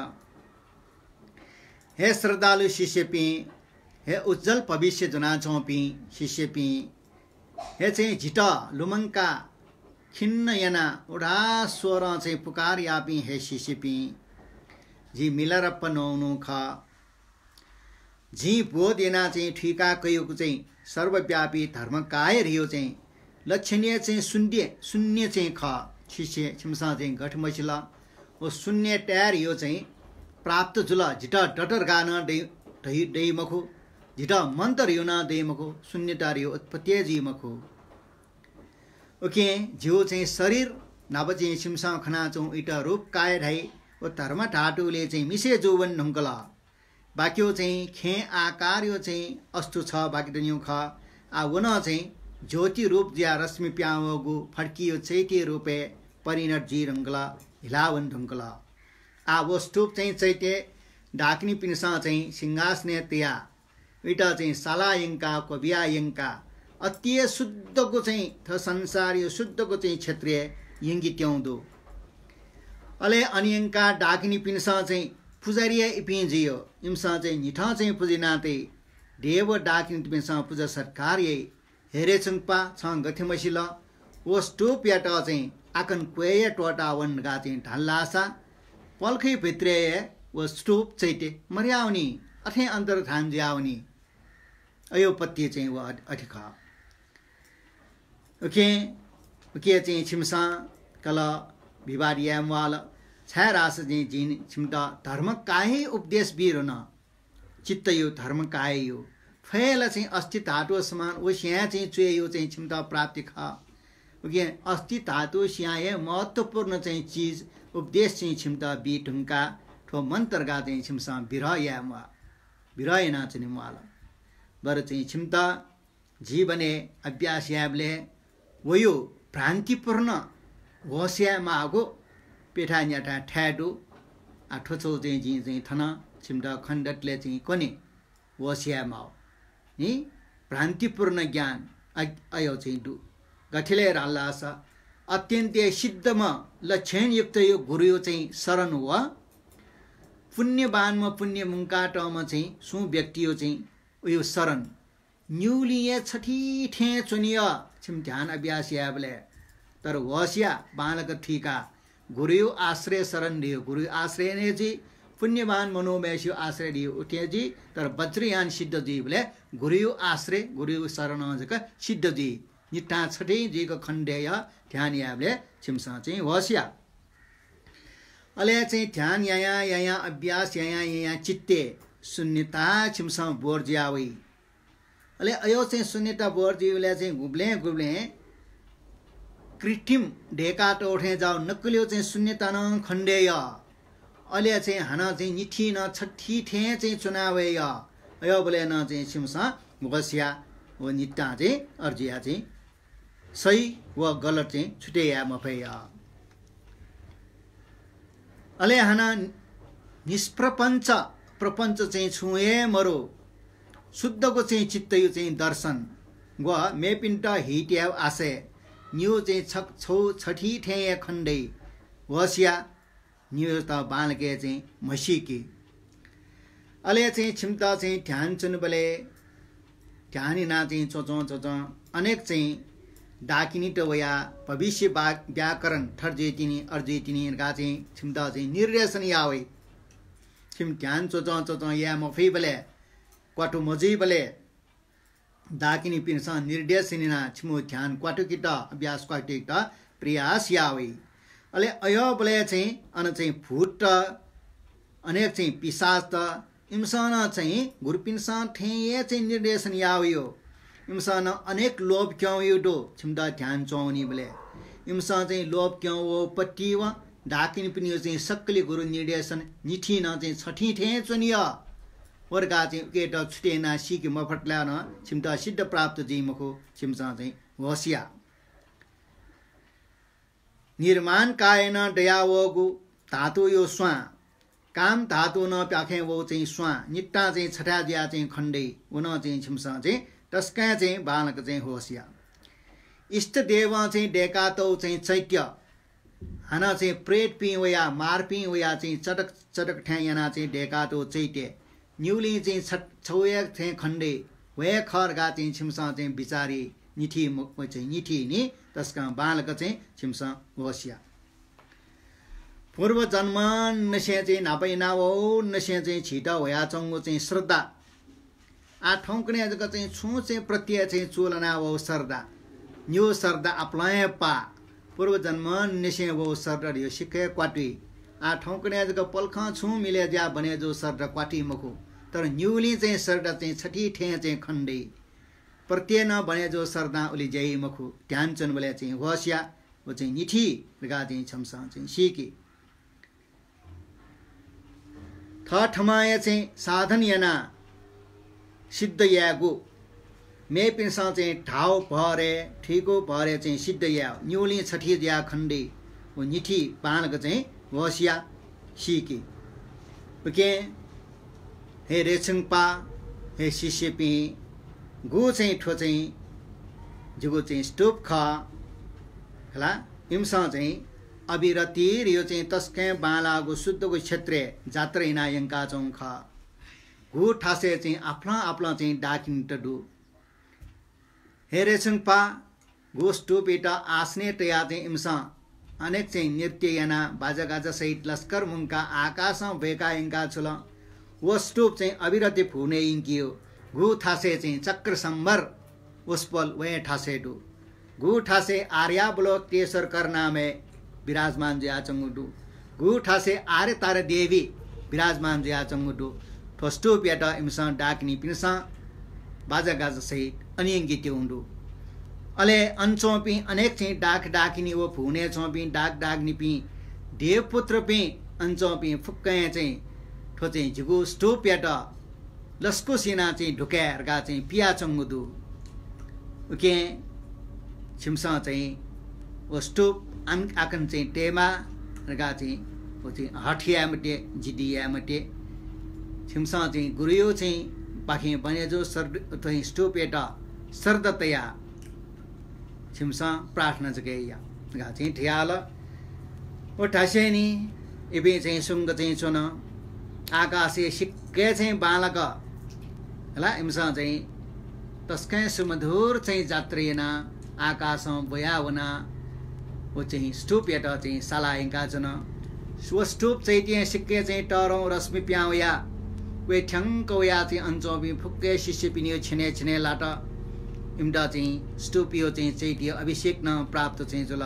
हे श्रद्धालु शिष्य पी हे उज्जवल भविष्य जुना पि शिष्य पि हे चाहिँ झिट लुमङ्का खिन्न याना उडा स्वर चाहिँ पुकार यापी हे सिसिपी झि मिलर पनाउनु ख झि बोध एना चाहिँ ठिका कयोग चाहिँ सर्वव्यापी धर्म काय रियो चाहिँ लक्षणीय चाहिँ शून्य शून्य चाहिँ ख छिसे छिमसा चाहिँ घट मसिल ओ शून्य ट्यार यो चाहिँ प्राप्त जुल झिट डटर गान डै डै डै मखु देमको शून्यता धिटमन्तर्युनादेमको उत्पत्ति जीमको ओके झिउ चाहिँ शरीर नभ चाहिँ सिमसा खनाचौँ इट रूप काय ढाइ ओ धर्म ठाटुले चाहिँ मिसे जोवन ढुङ्कल बाक्यो चाहिँ खे आकार यो चाहिँ अस्तु छ बाँकी डन्यु ख आ वन चाहिँ ज्योति रूप ज्या रश्मि प्याउ फड्कियो चाहिँ चैत्य रूपे परिणत जी रंगला हिलावन ढुङ्कल आ वस्तु चाहिँ चैत्य ढाक्नी पिनसा चाहिँ सिङ्गास्ने तिया इटा चाहिँ सालायङ्का कवियायङ्का अति शुद्धको चाहिँ थ संसार यो शुद्धको चाहिँ क्षेत्रीय यङ्गी त्याउँदो अले अनियङ्का डाकिनी पिन्स चाहिँ पुजारिया इपिजियो इम्स चाहिँ निठ चाहिँ पुजिनाते देव डाकिनी पिन्स पूजा सरकार हेरे चुङ्पा छ गथेमसिल ओस टोप याट चाहिँ आकन क्वेय टोटा वन गा चाहिँ ढाल्लासा पल्खै भित्रे ओ स्टोप चैते मर्याउनी अथै अन्तर थान अयोपत्य चाहिँ वा अधिक उखे उखे चाहिँ छिमसा कल भिवारियाम वाल छायास चाहिँ जिन छिम्टा धर्म काहे उपदेश बिर न चित्त यो धर्म काहे यो फैल चाहिँ अस्थि धातु समान ओ स्या चाहिँ चुहे यो चाहिँ छिम्टा प्राप्ति ख उखे अस्थि धातु स्याए महत्त्वपूर्ण चाहिँ चिज उपदेश चाहिँ छिम्टा बि ढुङ्का ठो मन्तर्गा चाहिँ छिमसा बिरह या मुहा बिरह नाच्ने भएर चाहिँ क्षमता अभ्यास ಅಭ್ಯಾಸ ಯಾಬ್ಲೆ ವಯು भ्रान्तिपूर्ण ಹೋಸ್ಯಾಮ ಆಗೋ ಪೇಠಾನ್ಯಾಟ ಠ್ಯಾಡು ಆ ಠೊಚೌ चाहिँ जी चाहिँ थन छिम्टा खण्डटले चाहिँ कोने होसियामा हो नि भ्रान्तिपूर्ण ज्ञान अयो चाहिँ डु गठिले छ अत्यन्तै सिद्धमा लक्षणयुक्त यो गुरु यो चाहिँ शरण हो पुण्यवानमा पुण्य मुङ्काटमा चाहिँ सु व्यक्ति यो चाहिँ उयो शरण न्युलिए छठी ठे चुनिय छिम ध्यान अभ्यास याबले तर वसिया बालक ठिका गुरु आश्रय शरण लियो गुरु आश्रय ने जी पुण्यवान मनोमेश आश्रय लियो उठे जी तर वज्रयान सिद्ध जीवले गुरु आश्रय गुरु शरण जक सिद्ध जी निटा छठे जीको खण्डेय ध्यान याबले छिमसँग चाहिँ वसिया अले चाहिँ ध्यान याया याया अभ्यास याया याया चित्ते शून्यता छिमसाउ बोर्जियावै अहिले यो चाहिँ शून्यता बोर्जिउलाई चाहिँ घुब्ले घुब्ले कृत्रिम ढेका टोठे जाऊ चाहिँ शून्यता न खण्डेय अहिले चाहिँ हन चाहिँ निठी न छठी ठे चाहिँ चुनावेय यो बोले न चाहिँ छिमसा घोसिया हो निट्टा चाहिँ अर्जिया चाहिँ सही वा गलत चाहिँ छुट्याया मफेय अहिले हन निष्प्रपञ्च प्रपञ्च चाहिँ छुए मरो शुद्धको चाहिँ चित्त यो चाहिँ दर्शन ग मेपिन्ट हिट्या आशय न्यु चाहिँ छ छौ छठी ठे खण्डै वसिया न्यु त बालके चाहिँ मसिके अले चाहिँ छिम्ता चाहिँ ध्यान चुनबले ध्यानिना चाहिँ चोचौँ चोचौँ अनेक चाहिँ डाकिनी टोया भविष्य व्याकरण ठर्जेतिनी अर्जेतिनीहरूका चाहिँ क्षमता चाहिँ निर्देशन यावै चोच चोच या मफै बोले क्वाटो मजै बोले दाकिनी पिन्स निर्देश छिमो ध्यानिट अभ्यास क्वाटो त प्रयास या हो अय बले चाहिँ अन चाहिँ फुट अनेक चाहिँ पिसाच त एमसान चाहिँ घुरपिन्से चाहिँ निर्देशन यायो इमसन अनेक लोभ यो डो छिम्दा ध्यान चाहिँ लोभ चुनी पि ढाकिन पनि यो चाहिँ सक्ले गुरु निर्देशन न चाहिँ छठी ठे चुनिय वर्गा चाहिँ उकेट छुटेन सिक न छिम्ता सिद्ध प्राप्त जिमको छिम्चा चाहिँ होसिया निर्माण कायन डया वगु धातु यो स्वा काम धातु न प्याखे वो चाहिँ स्वा निट्टा चाहिँ छठा जिया चाहिँ खण्डे उन चाहिँ छिम्सा चाहिँ टस्का चाहिँ बालक चाहिँ होसिया इष्टदेव चाहिँ डेका चाहिँ चैत्य हाना चाहिँ प्रेट पी वया मार पिँ चाहिँ चटक चटक ठ्याँ चाहिँ ढेका तो चैटे न्युली चाहिँ छौय थे खण्डे वे खर्गा चाहिँ छिम्सा चाहिँ बिचारी निठी चाहिँ निठी नि तस्का बालक चाहिँ छिम्सा वस्या पूर्व जन्म नसे चाहिँ नापै नावौ नसे चाहिँ छिटो होया चङ्गो चाहिँ श्रद्धा आ चाहिँ छु चाहिँ प्रत्यय चाहिँ चोलना हो श्रद्धा न्यु श्रद्धा आप्लय पा पूर्व जन्म नेसे वो सर यो सिक्के क्वाटी आ ठौकड्या जग छु मिले ज्या भने जो सर क्वाटी मखु तर न्युली चाहिँ सर चाहिँ छठी ठे चाहिँ खण्डे प्रत्येन भने जो सरदा उली जय मखु चन बोले चाहिँ होसिया वो चाहिँ निठी गा चाहिँ क्षमसा चाहिँ सिकी थ ठमाय चाहिँ साधन याना सिद्ध यागो मे चाहिँ ठाउ भरे ठिको भरे चाहिँ सिद्ध या न्युली छठी या खण्डी ऊ निठी पानको चाहिँ वसिया सिके के हे रेछुङपा हे सिसेपी गु चाहिँ ठो चाहिँ जुगो चाहिँ स्टोप खला हिमसा चाहिँ अभिरतिर यो चाहिँ तस्कै बालाको शुद्धको क्षेत्र जात्र हिँडायङ्का चौँ ख घु ठासे चाहिँ आफ्ना आफ्ना चाहिँ डाकिङ डु हेरेसिंगपा आस्ने आस्ने चाहिँ इम्स अनेक चाहिँ नृत्य याना सहित लस्कर मुङका आकाश भएका इङ्का छुल वस्तुप चाहिँ अविरति फुने इङ्कियो घु थासे चाहिँ चक्र सम्भर उस्पल वे ठासे डु घु ठासे आर्या ब्लोक तेश्वर नामे विराजमान जे आचङ्गु डु घु ठासे आर्य तार देवी विराजमान जे आचङ्गु डु ठोस्टुप याट इम्स डाक्नी पिनसँग बाजा गाजा बाजागाजासहित अनियङ्गी उन्डु अले अनचौपी अनेक चाहिँ डाक डाकिनी वो फुने चौपी डाक डाग्नी पि देवपुत्र पि अनचौपी फुक्कया चाहिँ ठो चाहिँ झिगु स्टोप्याट लस्को सिना चाहिँ ढुक्याहरूका चाहिँ पिया चङ्गुदु उके छिम्स चाहिँ ओ स्टोप आन् आकन चाहिँ टेमा रगा चाहिँ वो चाहिँ हठिया मटे जिडिया मटे छिम्स चाहिँ गुरुयो चाहिँ पाखी बनेजो सर्द तही स्टोपेट सर्दतया छिमसा प्रार्थना या गा चाहिँ ठ्याल ओ ठासे नि चाहिँ सुङ्ग चाहिँ चुन आकाशे सिक्के चाहिँ बालक होला हिम्स चाहिँ तस्कै सुमधुर चाहिँ जात्रिएन आकाशमा बयावना ओ चाहिँ स्टुप चाहिँ साला हिङ्का जुन स्टुप चाहिँ त्यहाँ सिक्के चाहिँ टरौँ रश्मि प्याउ या वे ठ्याङ्क चाहिँ अन्चौँ फुक्के शिष्य पिन्यो छिने छिने लाट इम्डा चाहिँ स्टुपियो चाहिँ चैत्य अभिषेक न प्राप्त चाहिँ जुल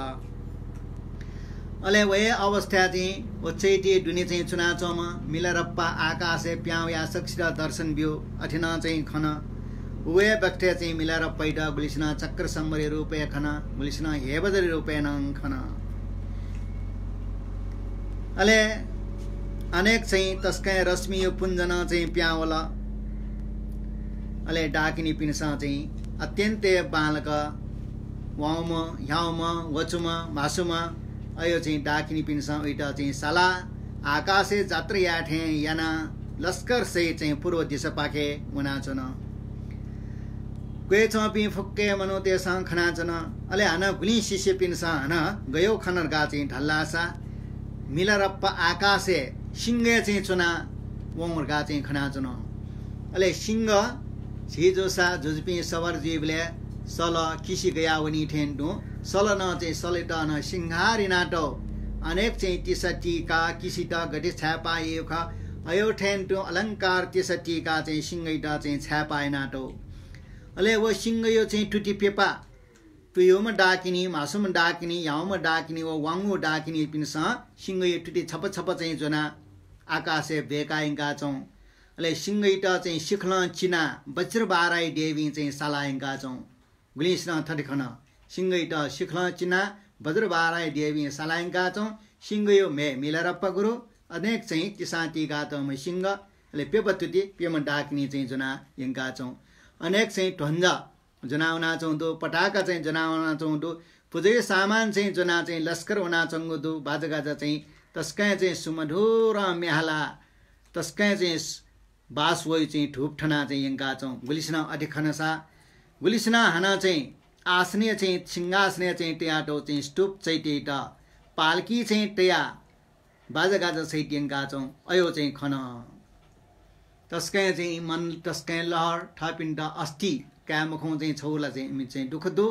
अले वे अवस्था चाहिँ ओ चैती डुने चाहिँ चुनाचौमा मिलरप्पा आकाशे प्याउ या सक्ष दर्शन बियो अठिन चाहिँ खन वे बक्ठे चाहिँ मिलाएर पैट गुलिसन चक्र सम्बरी रूपे खन गुलिसन हेबदरी रूपे नङ खन अले अनेक चाहिँ तस्कै रश्मि यो पुञ्जन चाहिँ प्यावला अले डाकिनी पिनसा चाहिँ अत्यन्तै बालक वाउम ह्याउम वचुम भासुम अयो चाहिँ डाकिनी पिनसा उइटा चाहिँ साला आकाशे जात्र याठे याना लस्कर से चाहिँ पूर्व दिशा पाखे उनाचन गए छपि फुक्के मनो तेसाङ अले हन घुली शिष्य पिनसा हन गयो खनर्का चाहिँ ढल्लासा मिलरप्प आकाशे सिङ्गे चाहिँ चुना वङ्गर्का चाहिँ खना चुन अहिले सिङ्ग झेजोसा झुजपी सवर जीवले सल किसी गया वनि ठेन सल न चाहिँ सले त न सिंहारी नाटो अनेक चाहिँ तिसटीका किसी त घटे छ्यापा ख अयो ठेन टु अलङ्कार तिसटीका चाहिँ सिङ्गै त चाहिँ छ्यापाए नाटो अहिले वो सिङ्ग यो चाहिँ टुटी पेपा टुयोमा डाकिनी मासुमा डाकिनी याउमा डाकिनी वा वाङ्गो डाकिनी पिनसँग सिङ्गो यो टुटी छप छप चाहिँ जोना आकाशे भेकाइ छौँ अहिले सिङ्गैट चाहिँ सिख्ल चिना वज्रबाराई देवी चाहिँ सालाइ छौँ गुलिस्न थटिखन सिङ्गैट सिख्ल चिना वज्रबाराई देवी सालाइ छौँ सिङ्गयो मे मिलरप्प गुरु अनेक चाहिँ तिसाती गातौँ सिङ्ग अहिले पेपतुति पेम डाक्नी चाहिँ जुना हिङ्का छौँ अनेक चाहिँ ढन्ज जुनाउना चौँदो पटाका चाहिँ जुनाउना चौँदो पुजै सामान चाहिँ जुना चाहिँ लस्कर हुना चङ्गो दो बाजागाजा चाहिँ तस्कै चाहिँ सुमधुर म्याहाला तस्कै चाहिँ बास वै चाहिँ ठुपठना चाहिँ यङ्का चौँ अधिक खनसा गुलिस्ना हना चाहिँ आस्ने चाहिँ छिङ्गास्ने चाहिँ ट्याटो चाहिँ स्टुप चाहिँ त पाल्की चाहिँ टया बाजागाजा चाहिँ ट्याङ्का चौँ अयो चाहिँ खन तस्कै चाहिँ मन तस्कै लहर त अस्ति कामखौँ चाहिँ छौला चाहिँ चाहिँ दुःख दु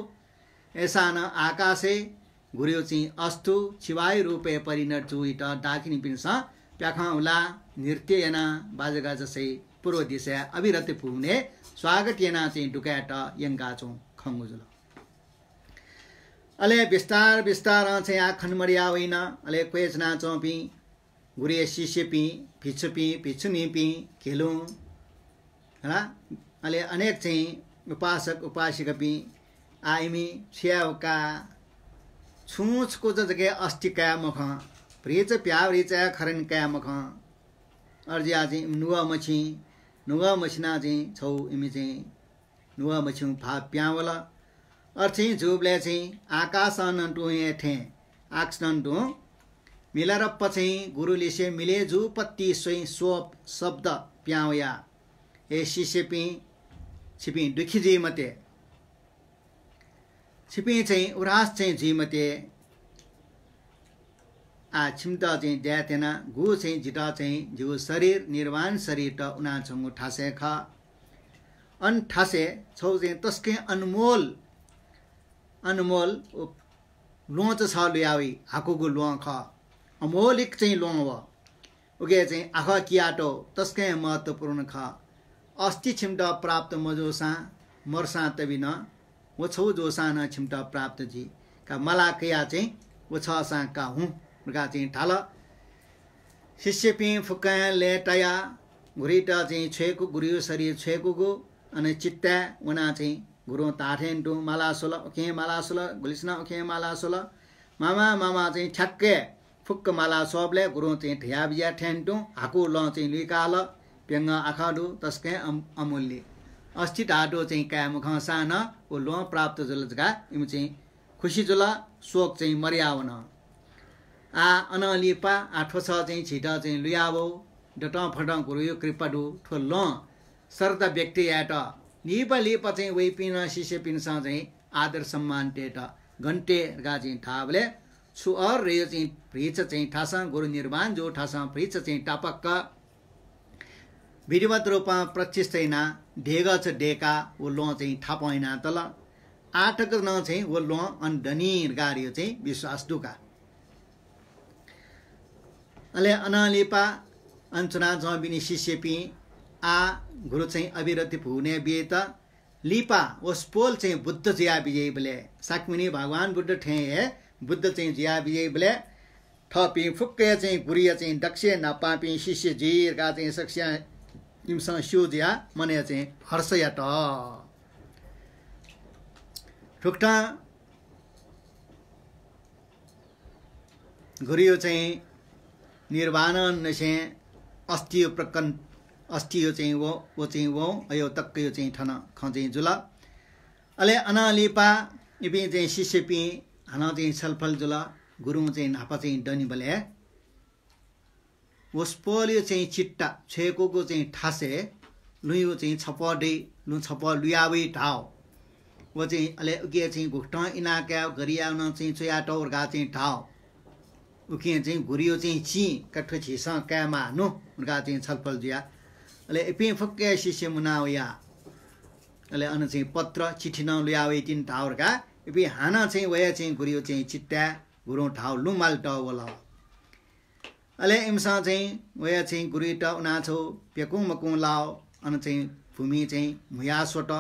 एसान आकाशे घुर्यो चाहिँ अस्तु छिवाय रूपे परिणत इट दाखिनी पिन्स प्याखाउला नृत्य एना बाजगा जसै पूर्व दिशा अभिरत पुग्ने स्वागत याना चाहिँ डुकाट यङ्गा चौँ खङ्गुजुल अले बिस्तार बिस्तार चाहिँ आखनमरिया होइन अले क्वेच नाचौँ पि घुरे सिसे पि फिच्छु पि फिच्छु पि खेलौँ होइन अहिले अनेक चाहिँ उपासक उपासिका पि आइमी छिया छुँछको जगे काया मख प्रेच प्याव रेचा खरेन काया मख अर्जिया चाहिँ नुवा मछि नुवा मछिना चाहिँ छौ इमी चाहिँ नुवा मछि फा प्यावला अर्थी झुबले चाहिँ आकाश नन्टु ठे आक्स नन्टु पछि गुरुले से मिले जु पत्ती सोइ सोप शब्द प्याउया ए सिसेपी दुखी जे मते छिपे चाहिँ उरास चाहिँ झिमते आ छिम्टा चाहिँ ड्यातेन गु चाहिँ झिटा चाहिँ झिउ शरीर निर्वाण शरीर त उनासँग ठासे ख अन ठासे छौ चाहिँ तस्के अनमोल अनमोल लो त छ लुयावी हाकुको लो ख अमोलिक चाहिँ लो व उगे चाहिँ आख कियाटो तस्कै महत्त्वपूर्ण ख अस्ति छिम्टा प्राप्त मजोसा मर्सा तबिन ओछौ जो साना छिमटा प्राप्त जी का मलाकया चाहिँ ओछ का हुँ का चाहिँ शिष्य पि फुक लेटया घुरिट चाहिँ छोएको गुरु शरीर छेकु गो अनि चित्ता उना चाहिँ गुरु ताठेन टु मालासोल ओखे मालासोल घुलिस्न ओखे सोल मामा मामा चाहिँ ठ्याक्के फुक्क माला सबले गुरु चाहिँ ढिया बिया ठ्यान्टु हाकु ल चाहिँ लिकाल पेङ आखाडु तस्कै अमूल्य अस्ति आडो चाहिँ कायम घ सान ऊ लो प्राप्त जुल इम चाहिँ खुसी जुल शोक चाहिँ मर्याउन आ अनलिपा आठो छ चाहिँ छिट चाहिँ लुयावो डट फटङ कुरो कृपा डु ठो ल सर्द व्यक्ति याट लिप लिप चाहिँ वै पिन सिसे पिनस चाहिँ आदर सम्मान टेट घन्टे गा चाहिँ थाबले छु अर रे चाहिँ फ्रिच चाहिँ ठास गुरु निर्माण जो थासा फ्रिच चाहिँ टापक्क विधिवत रूपमा छैन ढेग छ ढेका ऊ लो चाहिँ थापैना तल आठक न चाहिँ ऊ लो अनि धनी गार्यो चाहिँ विश्वास डुका अले अनालिपा अञ्चना जबिनी सिसेपी आ घुरु चाहिँ अविरति हुने बिए त लिपा पोल चाहिँ बुद्ध जिया विजय बोले साक्मिनी भगवान् बुद्ध ठे हे बुद्ध चाहिँ जिया विजय बोले ठपी फुक्के चाहिँ गुरिया चाहिँ दक्ष नपापी शिष्य जीर्का चाहिँ सक्ष्य 임상 쇼지야 चाहिँ 하르서야다 ठुक्टा गुरुयो चाहिँ निर्वाणन चाहिँ अस्थियो प्रकन अस्थियो चाहिँ वो वो चाहिँ वो अयो तक्क यो चाहिँ ठन ख चाहिँ जुल अले अनालिपा इपि चाहिँ पि हन चाहिँ छलफल जुल गुरुङ चाहिँ नापा चाहिँ डनी बले उस वस्पल्यो चाहिँ चिट्टा छेकोको चाहिँ ठासे लुयो चाहिँ छपडे लु छप लुयावै ढाउ व चाहिँ अले उके चाहिँ घुक्ट इनाक्या गरियाउन चाहिँ चुया टौर्का चाहिँ ढाउ उके चाहिँ घुरियो चाहिँ ची कठो छिस क्यामा नु उनका चाहिँ छलफल जुया अले एपे फक्के शिष्य मुना या अले अन चाहिँ पत्र चिठी न लुयावै तिन ढाउर्का एपे हाना चाहिँ वया चाहिँ घुरियो चाहिँ चिट्टा घुरौँ ठाउँ लुमाल वला अहिले इम्सा चाहिँ वया चाहिँ गुरिट छौ पेकुङ मकुङ लाओ अनि चाहिँ भूमि चाहिँ मुया सोट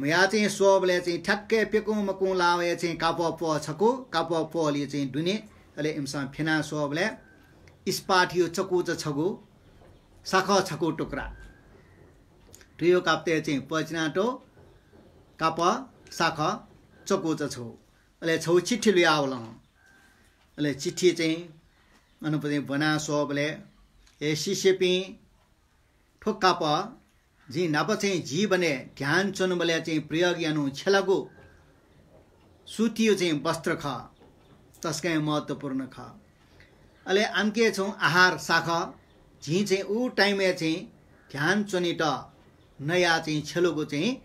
मुया चाहिँ सोबले चाहिँ ठ्याक्कै पेकु मकुङ लाओ या चाहिँ काप प छकु काप अलि चाहिँ डुने अहिले इम्सा फेना सोबले इस्पाठियो चकु च छगु साख छकु टुक्रा टुयो काप्ते चाहिँ पचनाटो काप साख चकु च छौ अहिले छौ चिट्ठी लुया आउला अहिले चिठी चाहिँ ano बना सोबले ए शिष्य e sishepi प झी नप चाहिँ जी भने ध्यान चनुमले चाहिँ प्रिय ज्ञानु छेलाको सुतियो चाहिँ वस्त्र ख तस्कै महत्त्वपूर्ण ख अहिले आम्के छौँ आहार साख झी चाहिँ ऊ टाइमे चाहिँ ध्यान चुनिट नयाँ चाहिँ छेलोको चाहिँ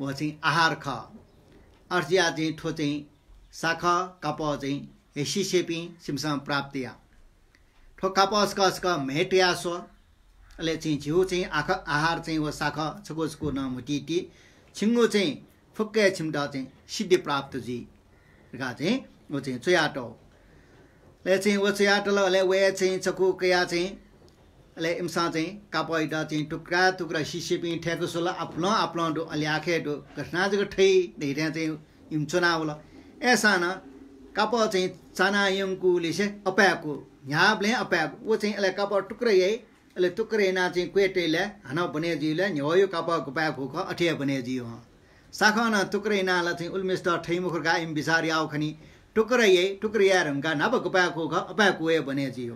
व चाहिँ आहार ख अर्जिया चाहिँ ठो चाहिँ साख कप चाहिँ हेसी सेपी सिमसँग प्राप्तिया ठोक्का पस कस क मेट्यास चाहिँ झिउ चाहिँ आख आहार चाहिँ हो साख छको न ती छिङ्गो चाहिँ फुक्कै छिम्टा चाहिँ सिद्धि प्राप्त जीका चाहिँ ऊ चाहिँ चुयाटो ले चाहिँ ऊ चुयाटोले वे चाहिँ चकु कया चाहिँ ले इम्सा चाहिँ कापैडा चाहिँ टुक्रा टुक्रा सिसिपी ठ्याएको सोला आफ्नो आफ्नो अहिले आखेटो घटनाजको ठै धेरै चाहिँ इम्चुना होला एसा न काप चाहिँ चानायङकुले चाहिँ अप्याएको ह्याबले अप्याएको ऊ चाहिँ यसलाई कापा टुक्रै यसले टुक्रै ना चाहिँ क्वेटेले हान बनेजीले न्यायो कापा कुपा खुख अठिया बनेजी जियो साखन टुक्रै नाला चाहिँ उल्मेस्ट ठैमुखर गा इम बिचार याउ खनि टुक्रै या हुँका नभ कुपा खुख अप्याएको ए भने जियो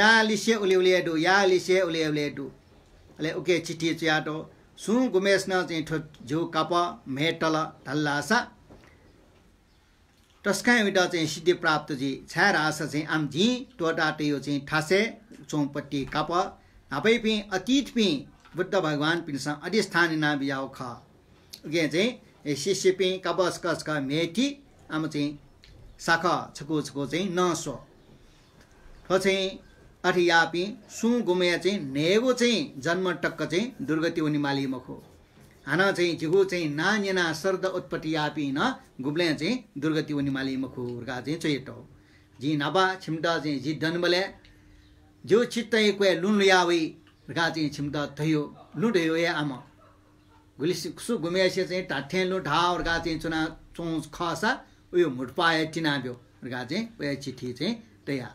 या लिसे उले उले डु या लिसे उले उले डु अले उके चिठी चियाटो घुमेस न चाहिँ ठो झु काप मेटल ढल्लासा टस्काइ एउटा चाहिँ सिद्धि प्राप्त जी छाया रास चाहिँ आम जी टोटा यो चाहिँ ठासे चौपट्टि काप नापै पि अतीत पि बुद्ध भगवान् पिनसा अधिष्ठान ना बियाउ ख उगे चाहिँ शिष्य पि कबस कस ख आम चाहिँ साख छको छको चाहिँ नसो ठो चाहिँ अठियापि सु गुमे चाहिँ नेगो चाहिँ जन्म टक्क चाहिँ दुर्गति उनी माली मखो हाना चाहिँ जिगु चाहिँ नानिना शर्द सर्द उत्पत्ति आपिन न गुब्ले चाहिँ दुर्गति उनी माली मखु चाहिँ चाहिँ हो जी नबा छिम्टा चाहिँ जी डनबले जो चित्तै क्वे लुन लुयावै उर्गा चाहिँ छिम्टा थयो लुट ए आम गुलिस सु गुमेसे चाहिँ टाठे लु ढा उर्गा चाहिँ चुना चौँस खसा उयो मुटपाए टिनाब्यो उर्गा चाहिँ उयो चिठी चाहिँ तया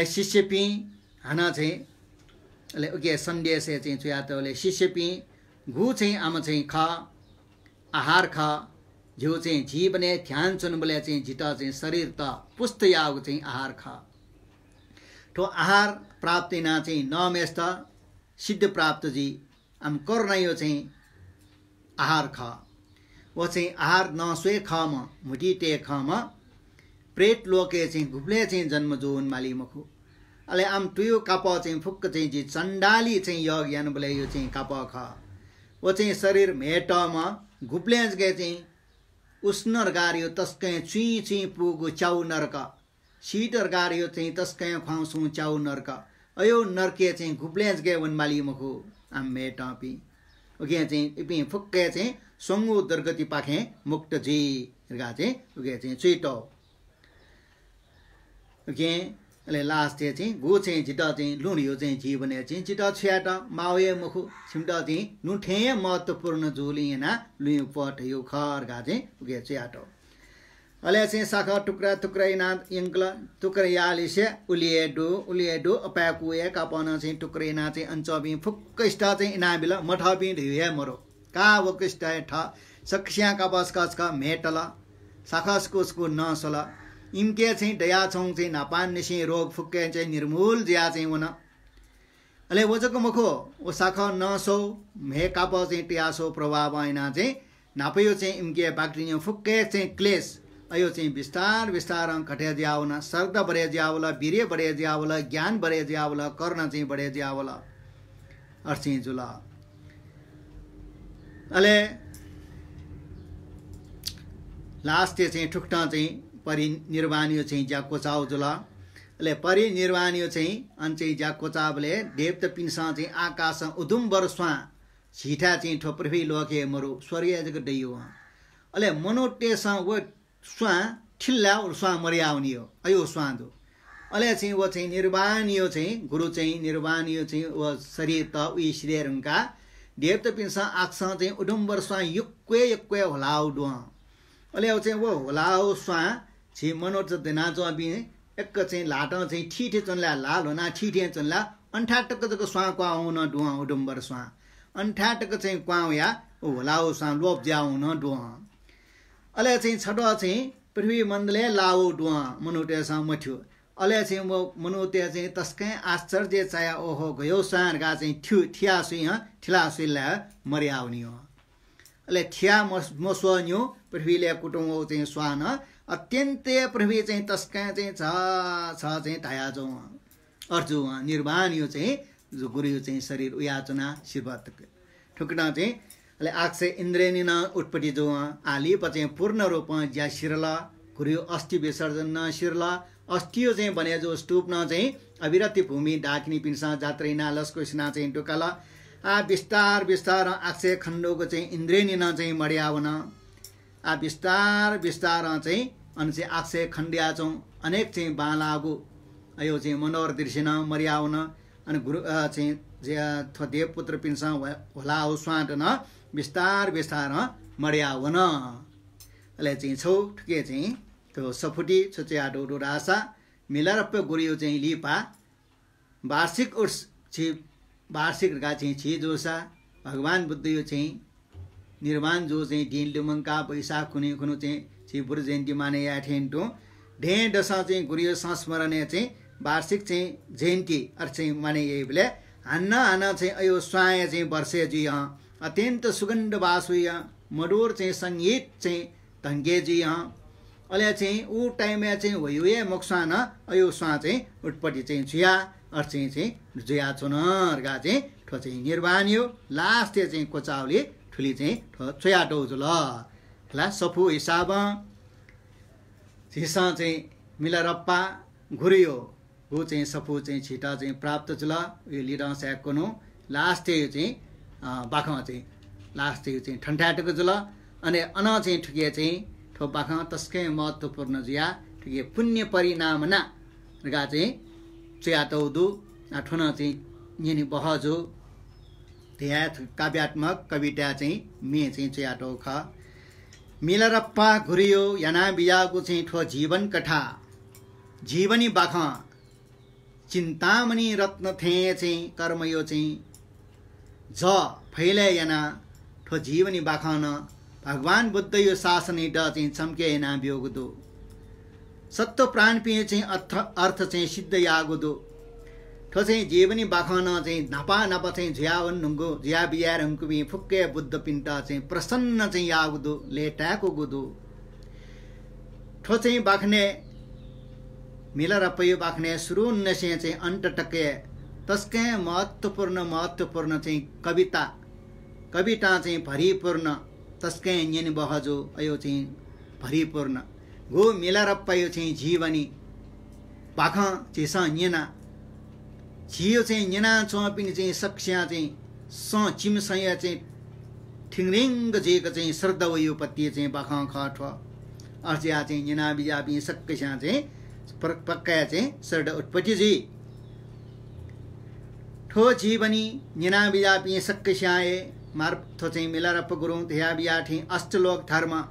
ए शिष्य पि हाना चाहिँ उसले उके सन्देश चाहिँ चुया त उसले शिष्य पि घु चाहिँ आमा चाहिँ ख आहार ख झिउ चाहिँ झी भने ध्यान चुन बोले चाहिँ झिट चाहिँ शरीर त पुस्त याग चाहिँ आहार ख ठो आहार प्राप्ति न चाहिँ नमेस्त सिद्ध प्राप्त जी आम कर्ण यो चाहिँ आहार ख व चाहिँ आहार नसुए ख म मुटिटे ख म प्रेत लोके चाहिँ घुप्ले चाहिँ जन्म जोन माली मखु अले आम तुयो काप चाहिँ फुक्क चाहिँ जी चण्डाली चाहिँ योग बोले यो चाहिँ काप ख वो चाहिँ शरीर मेटमा गए चाहिँ उष्णर गार्यो तस्कै चुइ चुइँ पुगु च्याउ नर्क सिटर गार्यो चाहिँ तस्कै खुवाउँछौँ च्याउ नर्क अयो नर्के चाहिँ घुप्ल्याज गए वनमाली मुखु आम मेटपी उगे चाहिँ इपि फुक्के चाहिँ सङ्गु दुर्गति पाखे मुक्त झी गा चाहिँ उगे चाहिँ चुइटो ओके अहिले लास्ट चाहिँ गो चाहिँ झिटा चाहिँ यो चाहिँ जीवन चाहिँ झिटा छुयाट मावे मुखु छिम्टा चाहिँ नुठे महत्त्वपूर्ण झोली यहाँ लुयो पट यो खर चाहिँ उगे छुयाट अहिले चाहिँ साख टुक्रा टुक्रा इना इङ्क्ल टुक्रा डु उलिए डु अपाकु ए कापन चाहिँ टुक्रा इना चाहिँ अञ्चबी फुक्क चाहिँ इनाबिल मठबी ढिउहे मरो का वक ठ सक्स्या कापस कचक मेटल साखस कुसको नसल इम्के चाहिँ दया छौँ चाहिँ नापान निसे रोग फुक्के चाहिँ निर्मूल जिया चाहिँ वन अले वजको मखो ओ साख नसौ मे काप चाहिँ टियासो प्रभाव ऐना चाहिँ नापयो चाहिँ इम्के बाक्टिरिया फुक्के चाहिँ क्लेस अयो चाहिँ बिस्तार बिस्तार घटे ज्याउन शर्द बढे ज्याउला वीर्य बढे ज्याउला ज्ञान बढे ज्याउला कर्ण चाहिँ बढे ज्याउला अर्सी जुल अले लास्ट चाहिँ ठुक्टा चाहिँ परिनिर्वाणीय चाहिँ ज्याकोचाउजुल ले परिनिर्वाणीय चाहिँ चाहिँ अन्चै देव त पिन्स चाहिँ आकाश उदुम्बर स्वा छिठा चाहिँ ठो पृथ्वी लोके मरु स्वर्गीय जग डैयो अले मनोटेस व स्वा ठिल्ला स्वा मर्याउने हो अयो स्वादो अले चाहिँ ऊ चाहिँ निर्वाणीय चाहिँ गुरु चाहिँ निर्वाणीय चाहिँ व शरीर त उही श्रेयरका त पिन्स आकाश चाहिँ उडुम्बर स्वा युक्वे युक्वे होलाउ डुवा अले ऊ चाहिँ ऊ होलाउ स्वा छि मनोज ना बि एक चाहिँ लाट चाहिँ ठिठे चन्ला लाल होना ठिठे चन्ला अन्ठाटक जको स्वाँ क्वा हुन डुवा उडम्बर स्वा अन्ठाटक चाहिँ क्वाउ या होलाउ साँ लोप ज्याउ हुन डुवा अले चाहिँ छट चाहिँ पृथ्वी मन्दले लाओ डुवा मनुटेसा मठ्यो अले चाहिँ म चाहिँ तस्कै आश्चर्य चाया ओहो गयो सार्गा चाहिँ ठ्यु ठिया सुई ठिला सुई ल्या मर्याउने हो अले ठिया मस मस्वन्यो पृथ्वीले कुटुम्ब चाहिँ स्वान अत्यन्तै प्रवि चाहिँ तस्का चाहिँ छ छ चाहिँ जो अर्जु निर्वाण यो चाहिँ जो गुरु यो चाहिँ शरीर उयाचना शिवत ठुक्न चाहिँ अहिले आक्षे इन्द्रेणी न उटपट्टि जो आली पछि पूर्ण रूप ज्या सिरल गुरु अस्थि विसर्जन न अस्थि अस्थियो चाहिँ भने जो स्टुप न चाहिँ अविरति भूमि डाकिनी पिन्सा जात्रै लस्को सिना चाहिँ टोकाल आ बिस्तार बिस्तार आक्षे खण्डोको चाहिँ इन्द्रेणी न चाहिँ मड्याउन बिस्तार बिस्तार चाहिँ अनि चाहिँ आक्षे खण्डिया चौँ अनेक चाहिँ बालागु यो चाहिँ मनोहर दृर्सिन मर्याउन अनि गुरु चाहिँ थो देवपुत्र पिन्स होला हो स्वाटन बिस्तार बिस्तार मर्याउन अहिले चाहिँ छौ ठुके चाहिँ त्यो सफुटी छुचिया डोडो रासा मिलारप्प गुरु चाहिँ लिपा वार्षिक उर्स छि वार्षिक गा चाहिँ छि जोसा भगवान् बुद्ध यो चाहिँ निर्वाण जो चाहिँ ढेन लुमङका वैशाख खुने खुनु चाहिँ छिपुर जयन्ती माने या ठेन्टो ढे डस चाहिँ गुरियो संस्मरणीय चाहिँ वार्षिक चाहिँ जयन्ती अर चाहिँ माने यहीले हान्न हान्न चाहिँ अयो स्वाय चाहिँ वर्षे जुय अत्यन्त सुगन्ध बासुय मडोर चाहिँ सङ्गीत चाहिँ धङ्गे जुय अहिले चाहिँ ऊ टाइममा चाहिँ हो ए मोक्सा अयो स्वा चाहिँ उटपट्टि चाहिँ छुया अर चाहिँ चाहिँ जुया चुनर्गा चाहिँ ठो चाहिँ निर्वाण यो लास्ट चाहिँ कोचाउले ठुली चाहिँ चोया डौजु ल ला सफु हिसाब झिसा चाहिँ मिलारप्पा घुरियो गु चाहिँ सफु चाहिँ छिटा चाहिँ प्राप्त जुल यो लिडाउँ स्याकनु लास्ट यो चाहिँ बाखा चाहिँ लास्ट यो चाहिँ ठन्ठाटको जुल अनि अन चाहिँ ठुके चाहिँ ठो बाखा तस्कै महत्त्वपूर्ण जुया ठुके पुण्य परिणामना रगा चाहिँ चुया तौदु ठुन चाहिँ यिनी बहजो त्यहाँ काव्यात्मक कविता चाहिँ मे चाहिँ च्याटो ख मिलरप्पा घुरियो याना बियाको चाहिँ ठो जीवन कथा जीवनी बाख चिन्तामणि रत्न थे चाहिँ कर्म यो चाहिँ ज फैले याना ठो जीवनी बाख न भगवान् बुद्ध यो शासन ड चाहिँ चम्के याना बियोगुदो सत्व प्राण पिए चाहिँ अर्थ अर्थ चाहिँ सिद्ध यागुदो ठो चाहिँ जे पनि बाखन चाहिँ नापा नपा चाहिँ झुया हुङ्गो झुया बिहार हुङ्कुबी फुक्के बुद्ध पिन्ट चाहिँ प्रसन्न चाहिँ या गुदु लेटाको गुदु ठो चाहिँ बाख्ने मिलेर पयो बाख्ने सुरु नसे चाहिँ अन्ट टके तस्कै महत्त्वपूर्ण महत्त्वपूर्ण चाहिँ कविता कविता चाहिँ भरिपूर्ण तस्कै यिन बहजो अयो चाहिँ भरिपूर्ण घो मिलेर पयो चाहिँ जीवनी बाख झिस न्यना झियो चाहिँ निना चपिङ चाहिँ सक्स्या चाहिँ स चिमसया चाहिँ ठिङरिङ झेक चाहिँ श्रद्धा यो पत्ती चाहिँ बाखा खाठ अर्च्या चाहिँ निना बिजा बिजापी सक्स्या चाहिँ पक्का चाहिँ श्रद्धा उत्पत्ति जी ठो जीवनी नेना बिजापी सक्स्याए मार्थो चाहिँ मिलाएर गुरु धिया बिया अष्टलोक धर्म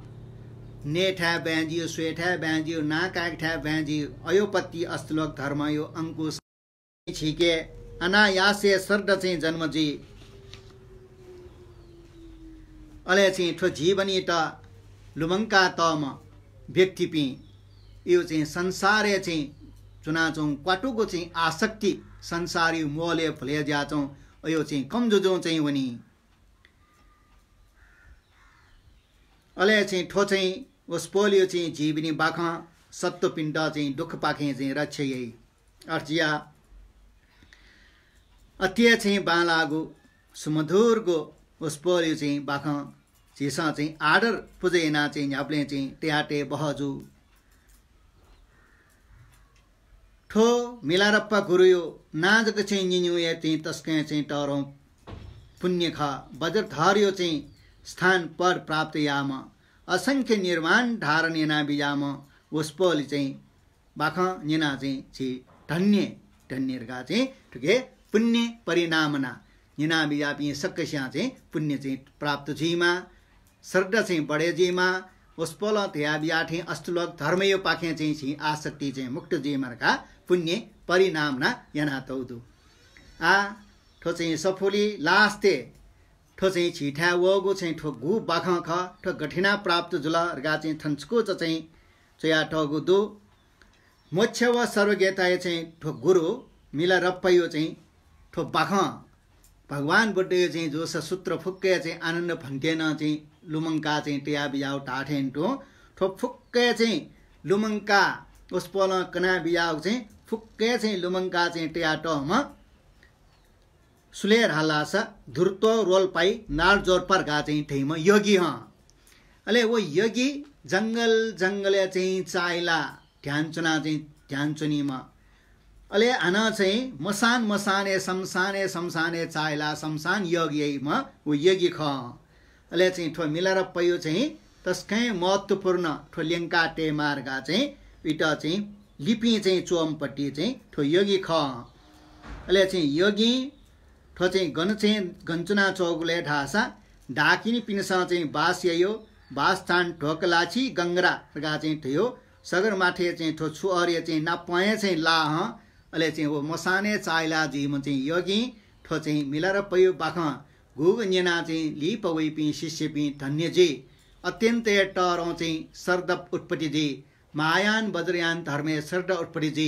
ने ठ्या स्वेठा स्वे ठ्या ब्याजियो नाकाग ठ्या ब्याजियो अयोपत्ति अष्टलोक धर्म यो अङ्कुश छिके अनायासे सर्द चाहिँ जन्मजी अले चाहिँ ठो जीवनी त लुमङ्का तम व्यक्ति पि यो चाहिँ संसारे चाहिँ चुनाचौँ क्वाटोको चाहिँ आसक्ति संसारी मोहले फुले ज्याचौँ यो चाहिँ कमजोजो चाहिँ वनी अले चाहिँ ठो चाहिँ उस पोलियो चाहिँ जीवनी बाख पिण्ड चाहिँ दुःख पाखे चाहिँ रक्ष यही अर्जिया अतिया चाहिँ बालागु सुमधुरको उसपोल्यो चाहिँ बाख झिस चाहिँ आडर पुजेना चाहिँ झ्याप्ले चाहिँ ट्याटे बहजु ठो मिलारप्पा गुरुयो नाजक चाहिँ निन्युए चाहिँ तस्कै चाहिँ टरौँ पुण्य ख बजर धर्यो चाहिँ स्थान पर प्राप्त याम असङ्ख्य निर्माण धारण एना बिजाम उसपोली चाहिँ बाख नेना चाहिँ छि धन्य धन्यहरूका चाहिँ ठुके पुण्य परिणामना निनामी जापी सकस्या चाहिँ पुण्य चाहिँ प्राप्त झिमा श्रद्धा चाहिँ बढे झिमा उस्पल त्या अस्तुलक अष्टलक धर्मयो पाखे चाहिँ छि आसक्ति चाहिँ मुक्त जिमरका पुण्य परिणामना यना तौदु आ ठो चाहिँ सफोली लास्ते ठो चाहिँ छिठ्या वगु चाहिँ ठो घु बाख ख ठो गठिना प्राप्त जुल गा चाहिँ थन्चको चाहिँ चया ठगु दु मोक्ष वा सर्वज्ञताय चाहिँ ठो गुरु मिला रप्पयो चाहिँ ठो बाख भगवान् बुद्ध चाहिँ जोस सूत्र फुक्कै चाहिँ आनन्द फन्केन चाहिँ लुमङ्का चाहिँ टिया बियाउ टाठेन टो ठो चाहिँ लुमङ्का पल कना बियाउ चाहिँ फुक्कै चाहिँ लुमङ्का चाहिँ टिया टम सुलेर हालास धुर्तो रोल पाइ नार जोर गा चाहिँ ठेम योगी हँ अहिले वो योगी जङ्गल जङ्गल चाहिँ चाइला ध्यानचुना चाहिँ ध्यानचुनीमा अले आन चाहिँ मसान मसाने शमसाने शमसाने चाइला शमसान यज्ञ म ऊ यज्ञ ख अले चाहिँ ठो मिलाएर पयो चाहिँ तस्कै महत्त्वपूर्ण ठो लेङ्का टे मार्गा चाहिँ इट चाहिँ लिपि चाहिँ चोमपट्टि चाहिँ ठो योगी ख अले चाहिँ यज्ञ ठो चाहिँ घन चाहिँ घन्चुना चौगुले ढासा ढाकिनी पिनस चाहिँ बास ययो बास थान ढोकलाछी गङ्ग्रा गा चाहिँ ठो सगरमाथे चाहिँ ठो छुअर्य चाहिँ नपय चाहिँ लाह अहिले चाहिँ हो मसाने चाइला जी म चाहिँ योगी ठो चाहिँ मिलाएर पयो बाख घुग नेना चाहिँ लि पवै पि शिष्य पि धन्य जे अत्यन्तै टरौँ चाहिँ सर्दप उत्पत्ति जे मायान बज्रयान धर्मे सर्द उत्पत्ति जे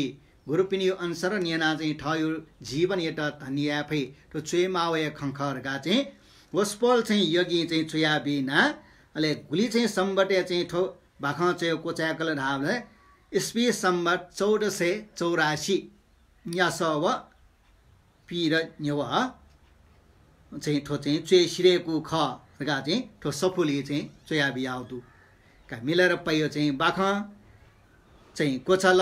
गुरुपिनी अनुसार निना चाहिँ ठयो जीवन एट धन्य फै ठो चुमावय मावय खङ्खर्गा चाहिँ होस्पोल चाहिँ योगी चाहिँ चुया बिना अहिले गुली चाहिँ सम्बटे चाहिँ ठो भाख चाहिँ कोच्याकल ढाबले इस्वी सम्बत चौध सय चौरासी 야사와 पिरवा चाहिँ ठो चाहिँ चे सिरेको ख गा चाहिँ ठो सफुली चाहिँ चोया बियाउदु का मिलेर पाइयो चाहिँ बाख चाहिँ कोछल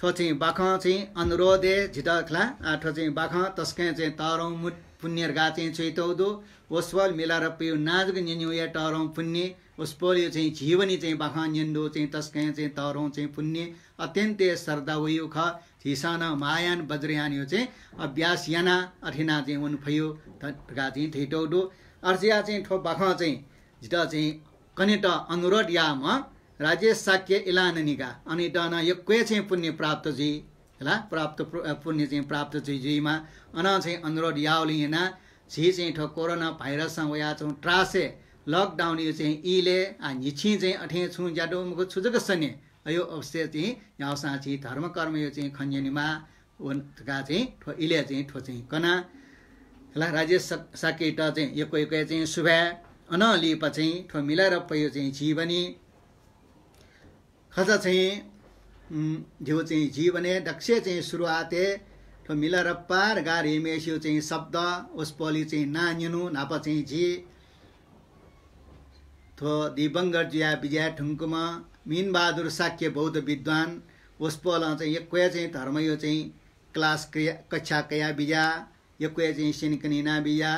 ठो चाहिँ बाख चाहिँ अनुरोधे झिटख्ला आठो चाहिँ बाख तस्कै चाहिँ तरौँ मुट पुण्य गा चाहिँ चैतौदो ओस्वल मिलाएर पियो नाजुक निन्यु या टरौँ पुण्य उसपोल चाहिँ जीवनी चाहिँ बाख निन्दो चाहिँ तस्कै चाहिँ तरौँ चाहिँ पुण्य अत्यन्तै श्रद्धा उयो ख थिसान मायान बज्रयान यो चाहिँ अभ्यास याना अठिना चाहिँ हुनुभयो तका चाहिँ ठेटौडो अर्जिया चाहिँ ठो बख चाहिँ झिट चाहिँ कनेट अनुरोध या म राजेश साक्य इलान निका अनि न यक्वे चाहिँ पुण्य प्राप्त जी हेला प्राप्त पुण्य चाहिँ प्राप्त चाहिँ जीमा अन चाहिँ अनुरोध याओली यहाँ झी चाहिँ ठो कोरोना भाइरससँग वया छौँ ट्रासे लकडाउन यो चाहिँ इले आ हिछि चाहिँ अठे छु ज्याडो मुखो छुजक सने यो अवश्य चाहिँ यहाँ साँची कर्म यो चाहिँ खन्जनीमा उनका चाहिँ ठो इले चाहिँ ठो चाहिँ कना ला राजेश साकेट चाहिँ एक एक चाहिँ शुभ्या अनलिप चाहिँ ठो मिलाएर पयो चाहिँ जीवनी खजा चाहिँ झिउ चाहिँ जीवने दक्ष चाहिँ सुरुवाते ठो मिलाएर पार गारी मेस्यो चाहिँ शब्द उसपली चाहिँ नानिनु नाप चाहिँ झी थो दिवङ्गर जिया विजया ठुङ्कुमा मिनबहादुर साक्य बौद्ध विद्वान उसपोला चाहिँ कोया चाहिँ धर्म यो चाहिँ क्लास क्रिया कक्षा कया बिजा कोया चाहिँ सेनिकनिना बिजा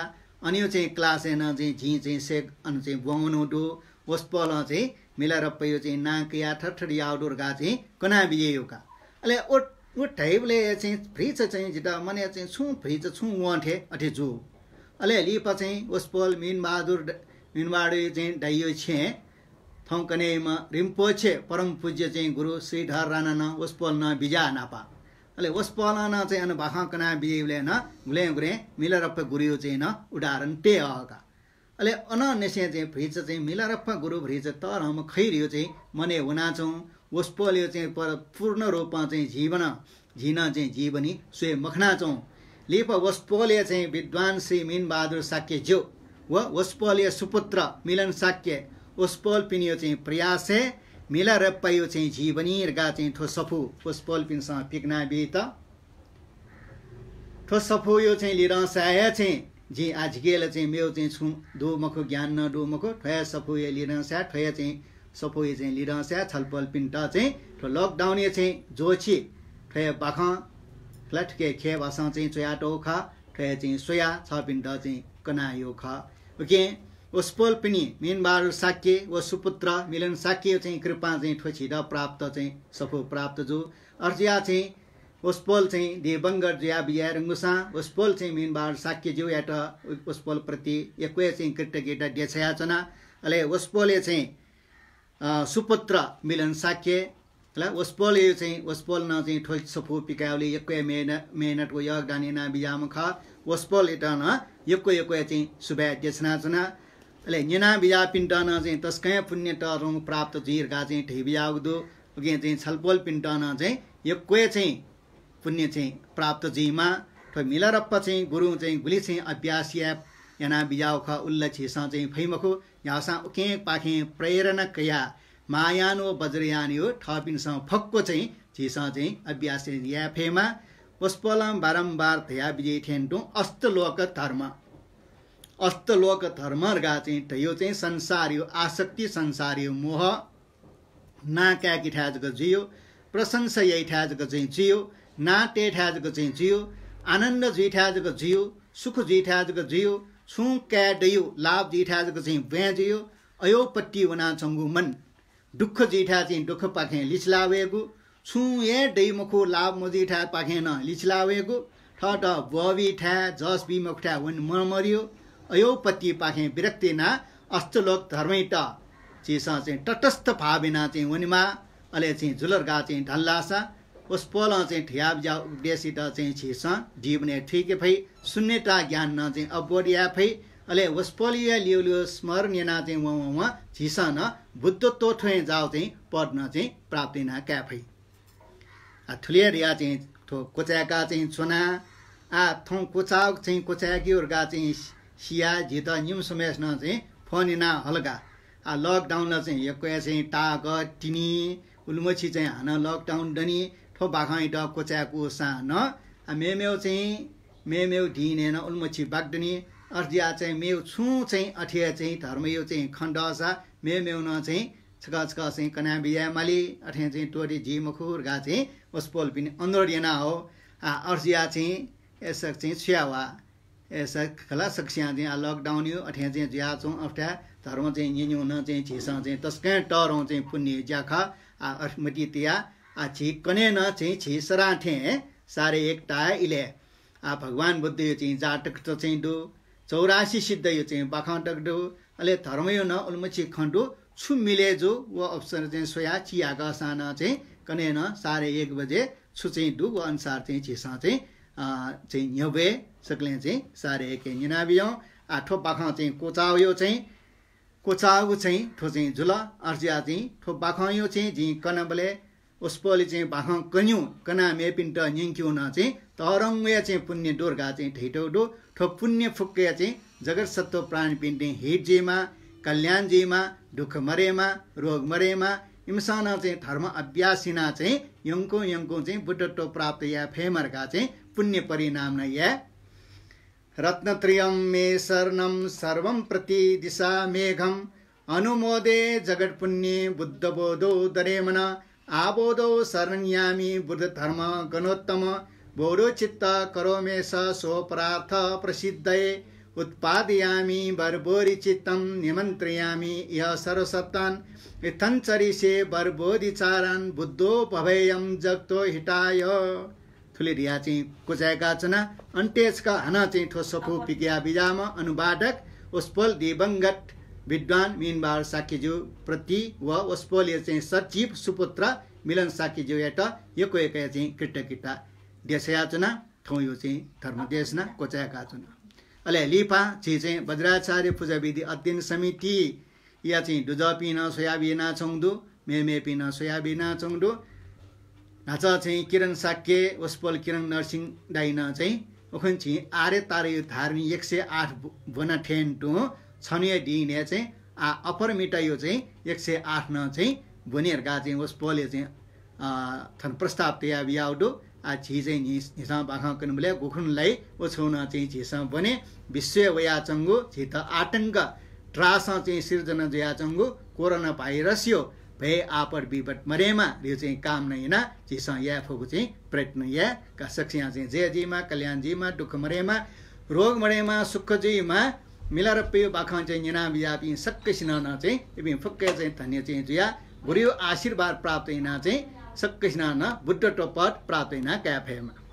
अनि यो चाहिँ क्लास एन चाहिँ झि चाहिँ सेक अनि चाहिँ बुवाउनु डो पल चाहिँ मिलाएर यो चाहिँ ना कया ठर याउडोर गा चाहिँ कना बिजे योका अले ओ ओ चाहिँ फ्री छ चाहिँ झिटा मने चाहिँ छु फ्री छ छु वन्थे अठे जो अले लिप चाहिँ पल मिनबहादुर मिनबहादुर चाहिँ डाइयो छे थौकने रिम्पोछे परम पूज्य चाहिँ गुरु श्री ढर न ओस्पोल न बिजा नापा अहिले ओस्पोल न चाहिँ अन भाखकना बिजेले न घुले घुरे मिलरप्प गुरु चाहिँ न उदाहरण टे हका अहिले अन नेसे चाहिँ भ्रिज चाहिँ मिलरप्प गुरु भ्रिज तर हम खैरियो चाहिँ मने हुनाछौँ ओस्पोल यो चाहिँ पर पूर्ण रूपमा चाहिँ जीवन झिन चाहिँ जीवनी स्वे मखनाचौँ लिप ओस्पोले चाहिँ विद्वान श्री मिन बहादुर साक्य ज्यू व वस्पोले सुपुत्र मिलन साक्य ओस्पोल्पिन यो चाहिँ प्रयासे मिला रप्पा यो चाहिँ झिबनिर्गा चाहिँ थोसफु ओस्पोल्पिनसँग पिग्ना बेत थोसफु यो चाहिँ लिएर साया चाहिँ झि आझिकेल चाहिँ मेउ चाहिँ छु डोमखो ज्ञान न डोमखो ठोया सफु यो लिएर स्या चाहिँ सफु यो चाहिँ लिएर स्या छलपल पिन्ट चाहिँ लकडाउन यो चाहिँ जोछि ठया बाख क्लटके खे भाषा चाहिँ चोया टो ख चाहिँ सोया छ पिन्ट चाहिँ कनायो यो ख ओके ओस्पल पनि मिनबहादुर साक्य वा सुपुत्र मिलन साक्य चाहिँ कृपा चाहिँ ठोसिद प्राप्त चाहिँ सफो प्राप्त जो अर्जिया चाहिँ ओस्पोल चाहिँ देवङ्गर जिया बिया रङ्गुसा ओस्पोल चाहिँ मिनबहादुर साक्य ज्यू याट प्रति एक्वै चाहिँ गेटा डेछयाचना अले ओस्पोले चाहिँ सुपुत्र मिलन साक्य ल यो चाहिँ ओस्पोल न चाहिँ ठो सफो पिकाउले एकै मेहनत मेहनतको यज्ञ डानेना बिजामुख ओस्पोल यता न यक्को चाहिँ सुभ्या देशनाचना अहिले ನ್ಯನಾ बिजा पिन्टन चाहिँ तस्कै पुण्य टरौँ प्राप्त जिर्का चाहिँ ठेबिया उदो उगे चाहिँ छलपोल पिन्टन चाहिँ यक्वे चाहिँ पुण्य चाहिँ प्राप्त जिमा ठो मिलरप्प चाहिँ गुरु चाहिँ गुली चाहिँ अभ्यास या यना बिजाउ ख उल्ल छिस चाहिँ फैमखो यासा उके पाखे प्रेरणा कया मायानो बज्रयानी हो ठपिनस फक्को चाहिँ छिस चाहिँ अभ्यास याफेमा पुष्पलम बारम्बार धया विजय ठेन्टु अष्टलोक धर्म अष्टलोक धर्मर्गा चाहिँ यो चाहिँ संसार यो आसक्ति संसार यो मोह कि ठ्याज जियो प्रशंसा यही ठ्याज चाहिँ जियो नाटे ठ्याज चाहिँ जियो आनन्द जी ठ्याज गजियो सुख जी ठ्याज जियो छु क्या डयो लाभ जी ठ्याज चाहिँ ब्या जियो अयोपट्टि वना चङ्गु मन दुःख जिठा चाहिँ दुःख पाखे लिचलावेगु छु ए डैमखो लाभ मजिठा पाखेन लिचलावेगु ठ ठ ठ्या जस ठ्या वन मरियो अयोपति पाखे विरक्तिना अष्टलोक धर्मैट चिस चाहिँ तटस्थ भाविना चाहिँ वनिमा अहिले चाहिँ झुलर्गा चाहिँ ढल्लासा उस्पोल चाहिँ ठियाब्जा उपदेशित चाहिँ छिस जीवने ठिकै फै शून्यता ज्ञान न चाहिँ अबोडिया फै अहिले लियो लियोलियो स्मरणेना चाहिँ उहाँ उहाँ छिस न बुद्धत्व ठोए जाओ चाहिँ पढ्न चाहिँ प्राप्ति न क्या फै ठुलिया रिया चाहिँ कोच्याका चाहिँ छोना आ थौ कोचाउ चाहिँ कोच्याकी उर्गा चाहिँ सिया झित न्यु न चाहिँ फनिना हल्का लकडाउनलाई चाहिँ एक चाहिँ टाग टिनी उल्मोछी चाहिँ हान लकडाउन डनी ठो बाखाइ ड कोच्याको सान मेमेउ चाहिँ मेमेउ ढिनेन उल्मोछी बागडनी अर्जिया चाहिँ मेउ छु चाहिँ अठिया चाहिँ धर्म यो चाहिँ खण्ड सा मेमेउ न चाहिँ छका छका चाहिँ कन्या माली अठे चाहिँ टोरी झी मखुर गा चाहिँ ओस्पोल पनि अन्धोडियाना हो अर्जिया चाहिँ यसक चाहिँ छ्यावा खला सक्षिया चाहिँ लकडाउन यो अठिया चाहिँ ज्या चौँ अफ्ठ्या धर्म चाहिँ यिनी न चाहिँ छिसा चाहिँ तस्कै टरौँ चाहिँ पुण्य ज्याखा आ अठमती तिया आ छि कने न चाहिँ छिसरा सराठे सारे एक इले आ भगवान् बुद्ध यो चाहिँ जाटक चाहिँ डो चौरासी सिद्ध यो चाहिँ बाखाटक डो अहिले धर्म यो न उलमछि खण्डु छु मिले जो व अप्सन चाहिँ सोया चिया साना चाहिँ कने न सारे एक बजे छु चाहिँ डु अनुसार चाहिँ छिसा चाहिँ चाहिँ नबे सक्ले चाहिँ सारे एकै निनाबियौँ आ ठोपाखाँ चाहिँ कोचाओ यो चाहिँ कोचाउ चाहिँ ठो चाहिँ झुल अर्जिया चाहिँ ठो बाखौँ यो चाहिँ जि कनबले उसपोले चाहिँ बाखौँ कन्यु कना मेपिन्ट त निङ्क्यु न चाहिँ तरङ्गया चाहिँ पुण्य डोर्गा चाहिँ ठैटो डो ठो पुण्य फुक्कया चाहिँ जगत सत्व प्राण पिण्डे कल्याण जेमा दुःख मरेमा रोग मरेमा इम्सान चाहिँ धर्म अभ्यासिना चाहिँ यङ्को यङको चाहिँ बुद्धत्व प्राप्त या फेमरका चाहिँ पुण्य परिणाम न या रत्नत्रयं मे शरण सर्वं प्रति दिशा मेघम अनुमोदे जगत्पुण्ये बुद्धबोधो दरेमन आबोधौ शरण्यामि बुद्धधर्म गणोत्तम बोधोचित्त मे सोपरार्थ प्रसिद्ध उत्पादयामी बर्बोरीचित निमन्त्रयामि यः सर्वसत्तान् इत्थञ्चरिषे बर्बोधिचारान् बुद्धो भवेयं जगतो हिताय थुलेडिया चाहिँ कोचाएका चुना अन्टेजका हाना चाहिँ ठोसोखु पिग्या बिजामा अनुवादक ओस्पोल दिवङ्गत विद्वान मिनबार साकीज्यू प्रति व ओस्पोल चाहिँ सचिव सुपुत्र मिलन साकीज्यू एट यो कोएका चाहिँ कृतज्ञता देशयाचना चुना ठौँ यो चाहिँ धर्मदेशना कोचाएका चुना अले लिपा छि चाहिँ वज्राचार्य विधि अध्ययन समिति या चाहिँ डुजपिन सोयाबिना चौँदो मेमे पिन सोयाबिना चौँदो ढाँचा चाहिँ किरण साक्य ओस्पल किरण नर्सिङ डाइन चाहिँ उखन छि आरे तारे धार्मी एक सय आठ बोना ठेन टु छनिया डिने चाहिँ आ अपर मिटा यो चाहिँ एक सय आठ न चाहिँ भुनेहरूका चाहिँ यो चाहिँ थन प्रस्ताव तया बियाउडो आ छि चाहिँ झिसा बाखा गुखुनलाई ओछौन चाहिँ झिसा बने विश्व वया चङ्गो छि त आतङ्क ट्रास चाहिँ सिर्जना जया कोरोना भाइरस यो भए आपर विपट मरेमा यो चाहिँ काम नै होइन या फोको चाहिँ प्रयत्न या का यहाँ चाहिँ कल्याण जीमा दुःख मरेमा रोग मरेमा सुख जीमा मिलाएर पियो बाखा चाहिँ बिया यापी सक्कै सिनाना चाहिँ फुक्कै चाहिँ धन्य चाहिँ जुया गुरु आशीर्वाद प्राप्त हिँड चाहिँ सक्कै सिनाना बुद्ध टोपट प्राप्त हिँड क्याफेमा